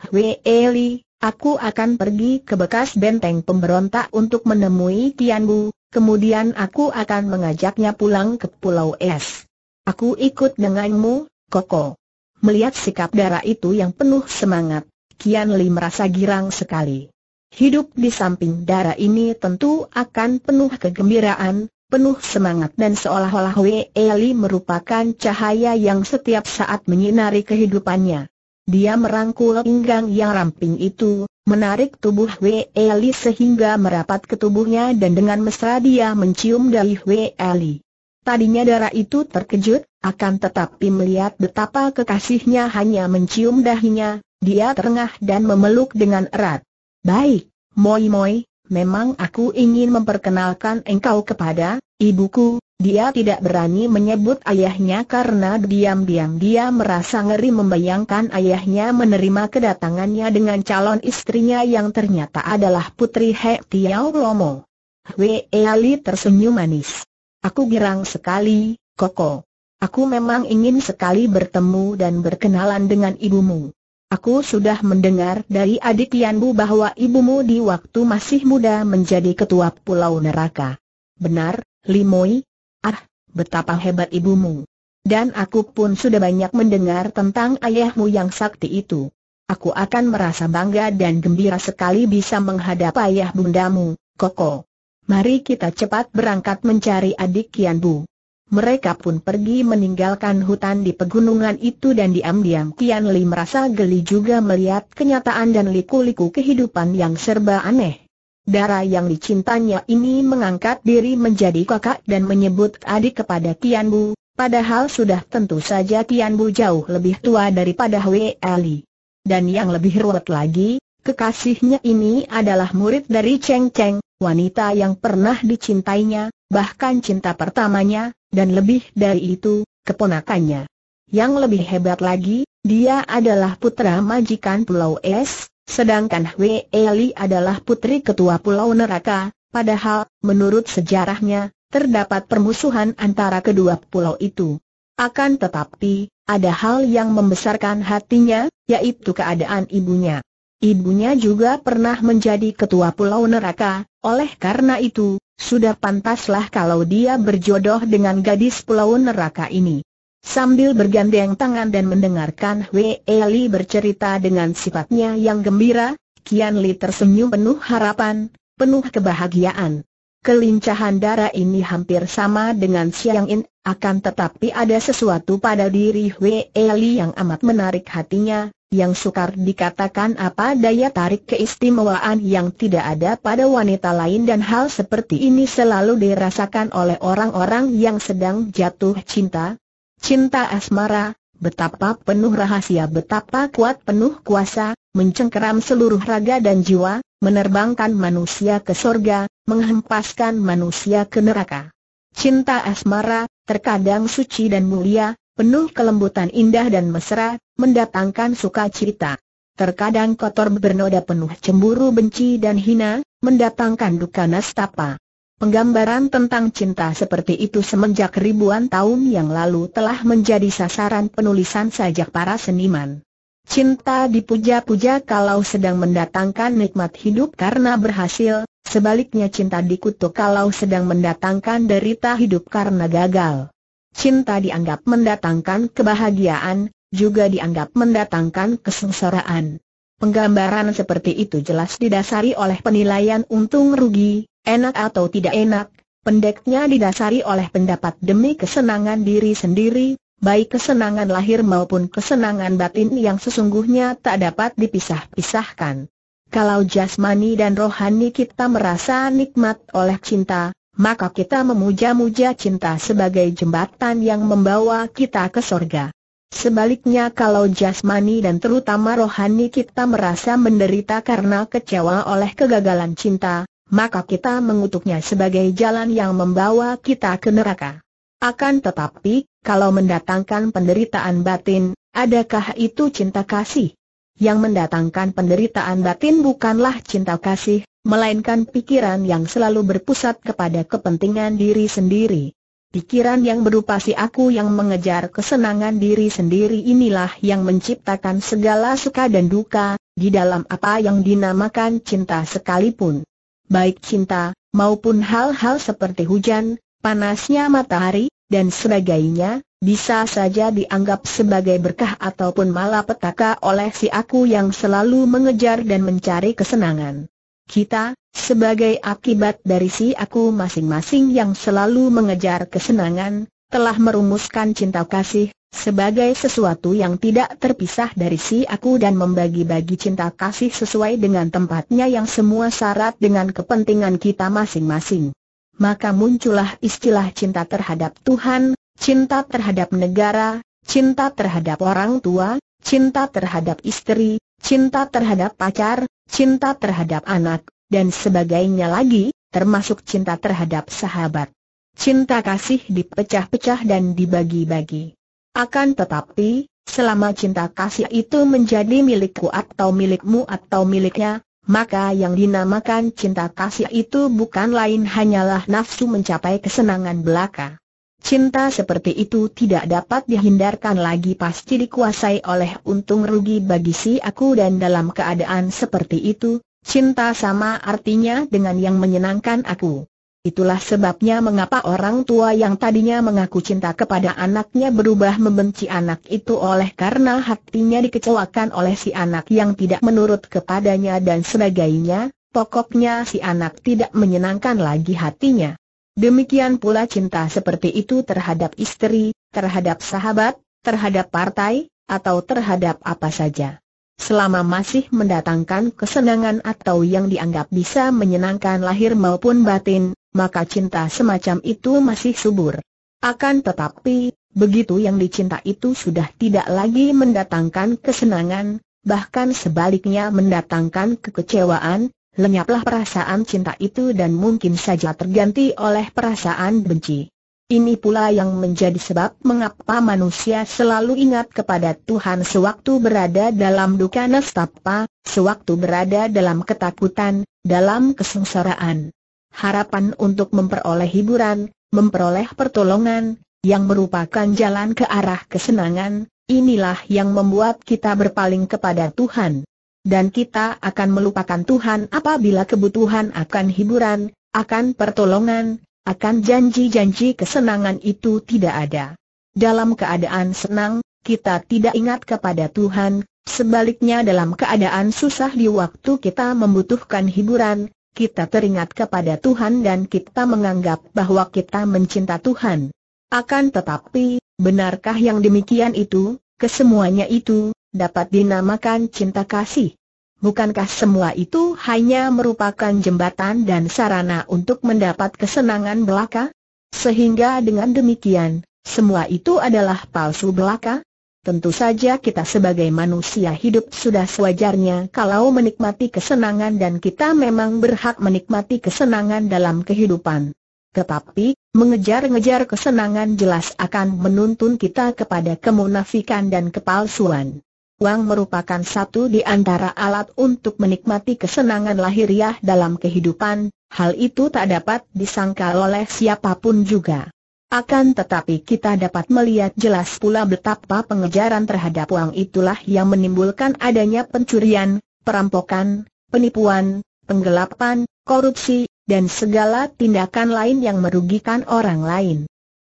Speaker 1: Wei Li, aku akan pergi ke bekas benteng pemberontak untuk menemui Bu, kemudian aku akan mengajaknya pulang ke Pulau Es. Aku ikut denganmu, Koko. Melihat sikap Dara itu yang penuh semangat, Kian Li merasa girang sekali. Hidup di samping Dara ini tentu akan penuh kegembiraan, penuh semangat dan seolah-olah Wei Li merupakan cahaya yang setiap saat menyinari kehidupannya. Dia merangkul pinggang yang ramping itu, menarik tubuh Wei Li sehingga merapat ke tubuhnya dan dengan mesra dia mencium dari Wei Li. Tadinya darah itu terkejut, akan tetapi melihat betapa kekasihnya hanya mencium dahinya, dia terengah dan memeluk dengan erat. Baik, Moi Moi, memang aku ingin memperkenalkan engkau kepada ibuku, dia tidak berani menyebut ayahnya karena diam-diam dia merasa ngeri membayangkan ayahnya menerima kedatangannya dengan calon istrinya yang ternyata adalah putri He Tiao Lomo. Hwe Ali tersenyum manis. Aku girang sekali, Koko. Aku memang ingin sekali bertemu dan berkenalan dengan ibumu. Aku sudah mendengar dari adik Yanbu bahwa ibumu di waktu masih muda menjadi ketua Pulau Neraka. Benar, Limoi, Ah, betapa hebat ibumu. Dan aku pun sudah banyak mendengar tentang ayahmu yang sakti itu. Aku akan merasa bangga dan gembira sekali bisa menghadap ayah bundamu, Koko. Mari kita cepat berangkat mencari adik Kian Bu. Mereka pun pergi meninggalkan hutan di pegunungan itu dan diam-diam Kian Li merasa geli juga melihat kenyataan dan liku-liku kehidupan yang serba aneh. Darah yang dicintanya ini mengangkat diri menjadi kakak dan menyebut adik kepada Tian Bu, padahal sudah tentu saja Tian Bu jauh lebih tua daripada Wei Ali. Dan yang lebih ruwet lagi, kekasihnya ini adalah murid dari Cheng Cheng, wanita yang pernah dicintainya, bahkan cinta pertamanya, dan lebih dari itu, keponakannya. Yang lebih hebat lagi, dia adalah putra majikan Pulau Es, Sedangkan Hwee Li adalah putri ketua Pulau Neraka, padahal, menurut sejarahnya, terdapat permusuhan antara kedua pulau itu. Akan tetapi, ada hal yang membesarkan hatinya, yaitu keadaan ibunya. Ibunya juga pernah menjadi ketua pulau neraka, oleh karena itu, sudah pantaslah kalau dia berjodoh dengan gadis pulau neraka ini. Sambil bergandeng tangan dan mendengarkan Wei Li bercerita dengan sifatnya yang gembira, Kian Li tersenyum penuh harapan, penuh kebahagiaan. Kelincahan darah ini hampir sama dengan Xiang In, akan tetapi ada sesuatu pada diri Wei Li yang amat menarik hatinya, yang sukar dikatakan apa daya tarik keistimewaan yang tidak ada pada wanita lain dan hal seperti ini selalu dirasakan oleh orang-orang yang sedang jatuh cinta, Cinta asmara, betapa penuh rahasia betapa kuat penuh kuasa, mencengkeram seluruh raga dan jiwa, menerbangkan manusia ke sorga, menghempaskan manusia ke neraka. Cinta asmara, terkadang suci dan mulia, penuh kelembutan indah dan mesra, mendatangkan sukacita. Terkadang kotor bernoda penuh cemburu benci dan hina, mendatangkan duka nastapa. Penggambaran tentang cinta seperti itu semenjak ribuan tahun yang lalu telah menjadi sasaran penulisan sajak para seniman. Cinta dipuja-puja kalau sedang mendatangkan nikmat hidup karena berhasil, sebaliknya cinta dikutuk kalau sedang mendatangkan derita hidup karena gagal. Cinta dianggap mendatangkan kebahagiaan, juga dianggap mendatangkan kesengsaraan. Penggambaran seperti itu jelas didasari oleh penilaian untung rugi, Enak atau tidak enak, pendeknya didasari oleh pendapat demi kesenangan diri sendiri, baik kesenangan lahir maupun kesenangan batin yang sesungguhnya tak dapat dipisah-pisahkan. Kalau jasmani dan rohani kita merasa nikmat oleh cinta, maka kita memuja-muja cinta sebagai jembatan yang membawa kita ke sorga. Sebaliknya kalau jasmani dan terutama rohani kita merasa menderita karena kecewa oleh kegagalan cinta, maka kita mengutuknya sebagai jalan yang membawa kita ke neraka. Akan tetapi, kalau mendatangkan penderitaan batin, adakah itu cinta kasih? Yang mendatangkan penderitaan batin bukanlah cinta kasih, melainkan pikiran yang selalu berpusat kepada kepentingan diri sendiri. Pikiran yang berupa si aku yang mengejar kesenangan diri sendiri inilah yang menciptakan segala suka dan duka, di dalam apa yang dinamakan cinta sekalipun baik cinta, maupun hal-hal seperti hujan, panasnya matahari, dan sebagainya, bisa saja dianggap sebagai berkah ataupun malapetaka oleh si aku yang selalu mengejar dan mencari kesenangan. Kita, sebagai akibat dari si aku masing-masing yang selalu mengejar kesenangan, telah merumuskan cinta kasih, sebagai sesuatu yang tidak terpisah dari si aku dan membagi-bagi cinta kasih sesuai dengan tempatnya yang semua syarat dengan kepentingan kita masing-masing. Maka muncullah istilah cinta terhadap Tuhan, cinta terhadap negara, cinta terhadap orang tua, cinta terhadap istri, cinta terhadap pacar, cinta terhadap anak, dan sebagainya lagi, termasuk cinta terhadap sahabat cinta kasih dipecah-pecah dan dibagi-bagi. Akan tetapi, selama cinta kasih itu menjadi milikku atau milikmu atau miliknya, maka yang dinamakan cinta kasih itu bukan lain hanyalah nafsu mencapai kesenangan belaka. Cinta seperti itu tidak dapat dihindarkan lagi pasti dikuasai oleh untung rugi bagi si aku dan dalam keadaan seperti itu, cinta sama artinya dengan yang menyenangkan aku. Itulah sebabnya mengapa orang tua yang tadinya mengaku cinta kepada anaknya berubah membenci anak itu oleh karena hatinya dikecewakan oleh si anak yang tidak menurut kepadanya dan sebagainya, pokoknya si anak tidak menyenangkan lagi hatinya. Demikian pula cinta seperti itu terhadap istri, terhadap sahabat, terhadap partai, atau terhadap apa saja. Selama masih mendatangkan kesenangan atau yang dianggap bisa menyenangkan lahir maupun batin, maka cinta semacam itu masih subur. Akan tetapi, begitu yang dicinta itu sudah tidak lagi mendatangkan kesenangan, bahkan sebaliknya mendatangkan kekecewaan, lenyaplah perasaan cinta itu dan mungkin saja terganti oleh perasaan benci. Ini pula yang menjadi sebab mengapa manusia selalu ingat kepada Tuhan sewaktu berada dalam duka nestapa, sewaktu berada dalam ketakutan, dalam kesengsaraan harapan untuk memperoleh hiburan, memperoleh pertolongan, yang merupakan jalan ke arah kesenangan, inilah yang membuat kita berpaling kepada Tuhan. Dan kita akan melupakan Tuhan apabila kebutuhan akan hiburan, akan pertolongan, akan janji-janji kesenangan itu tidak ada. Dalam keadaan senang, kita tidak ingat kepada Tuhan, sebaliknya dalam keadaan susah di waktu kita membutuhkan hiburan, kita teringat kepada Tuhan dan kita menganggap bahwa kita mencinta Tuhan. Akan tetapi, benarkah yang demikian itu, kesemuanya itu, dapat dinamakan cinta kasih? Bukankah semua itu hanya merupakan jembatan dan sarana untuk mendapat kesenangan belaka? Sehingga dengan demikian, semua itu adalah palsu belaka? Tentu saja kita sebagai manusia hidup sudah sewajarnya kalau menikmati kesenangan dan kita memang berhak menikmati kesenangan dalam kehidupan. Tetapi, mengejar-ngejar kesenangan jelas akan menuntun kita kepada kemunafikan dan kepalsuan. Uang merupakan satu di antara alat untuk menikmati kesenangan lahiriah dalam kehidupan, hal itu tak dapat disangkal oleh siapapun juga. Akan tetapi kita dapat melihat jelas pula betapa pengejaran terhadap uang itulah yang menimbulkan adanya pencurian, perampokan, penipuan, penggelapan, korupsi, dan segala tindakan lain yang merugikan orang lain.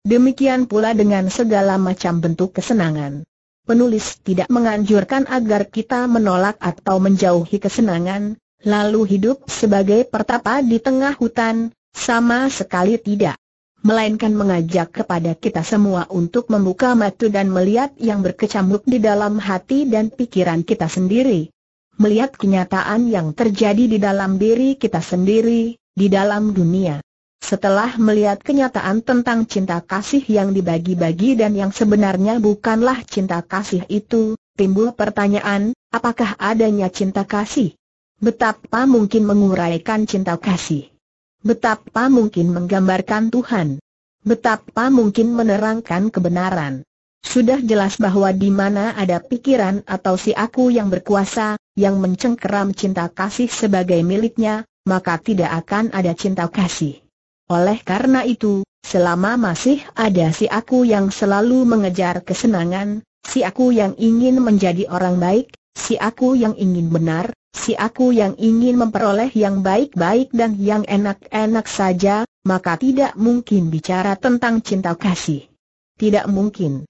Speaker 1: Demikian pula dengan segala macam bentuk kesenangan. Penulis tidak menganjurkan agar kita menolak atau menjauhi kesenangan, lalu hidup sebagai pertapa di tengah hutan, sama sekali tidak melainkan mengajak kepada kita semua untuk membuka mata dan melihat yang berkecamuk di dalam hati dan pikiran kita sendiri. Melihat kenyataan yang terjadi di dalam diri kita sendiri, di dalam dunia. Setelah melihat kenyataan tentang cinta kasih yang dibagi-bagi dan yang sebenarnya bukanlah cinta kasih itu, timbul pertanyaan, apakah adanya cinta kasih? Betapa mungkin menguraikan cinta kasih? Betapa mungkin menggambarkan Tuhan. Betapa mungkin menerangkan kebenaran. Sudah jelas bahwa di mana ada pikiran atau si aku yang berkuasa, yang mencengkeram cinta kasih sebagai miliknya, maka tidak akan ada cinta kasih. Oleh karena itu, selama masih ada si aku yang selalu mengejar kesenangan, si aku yang ingin menjadi orang baik, si aku yang ingin benar, si aku yang ingin memperoleh yang baik-baik dan yang enak-enak saja, maka tidak mungkin bicara tentang cinta kasih. Tidak mungkin.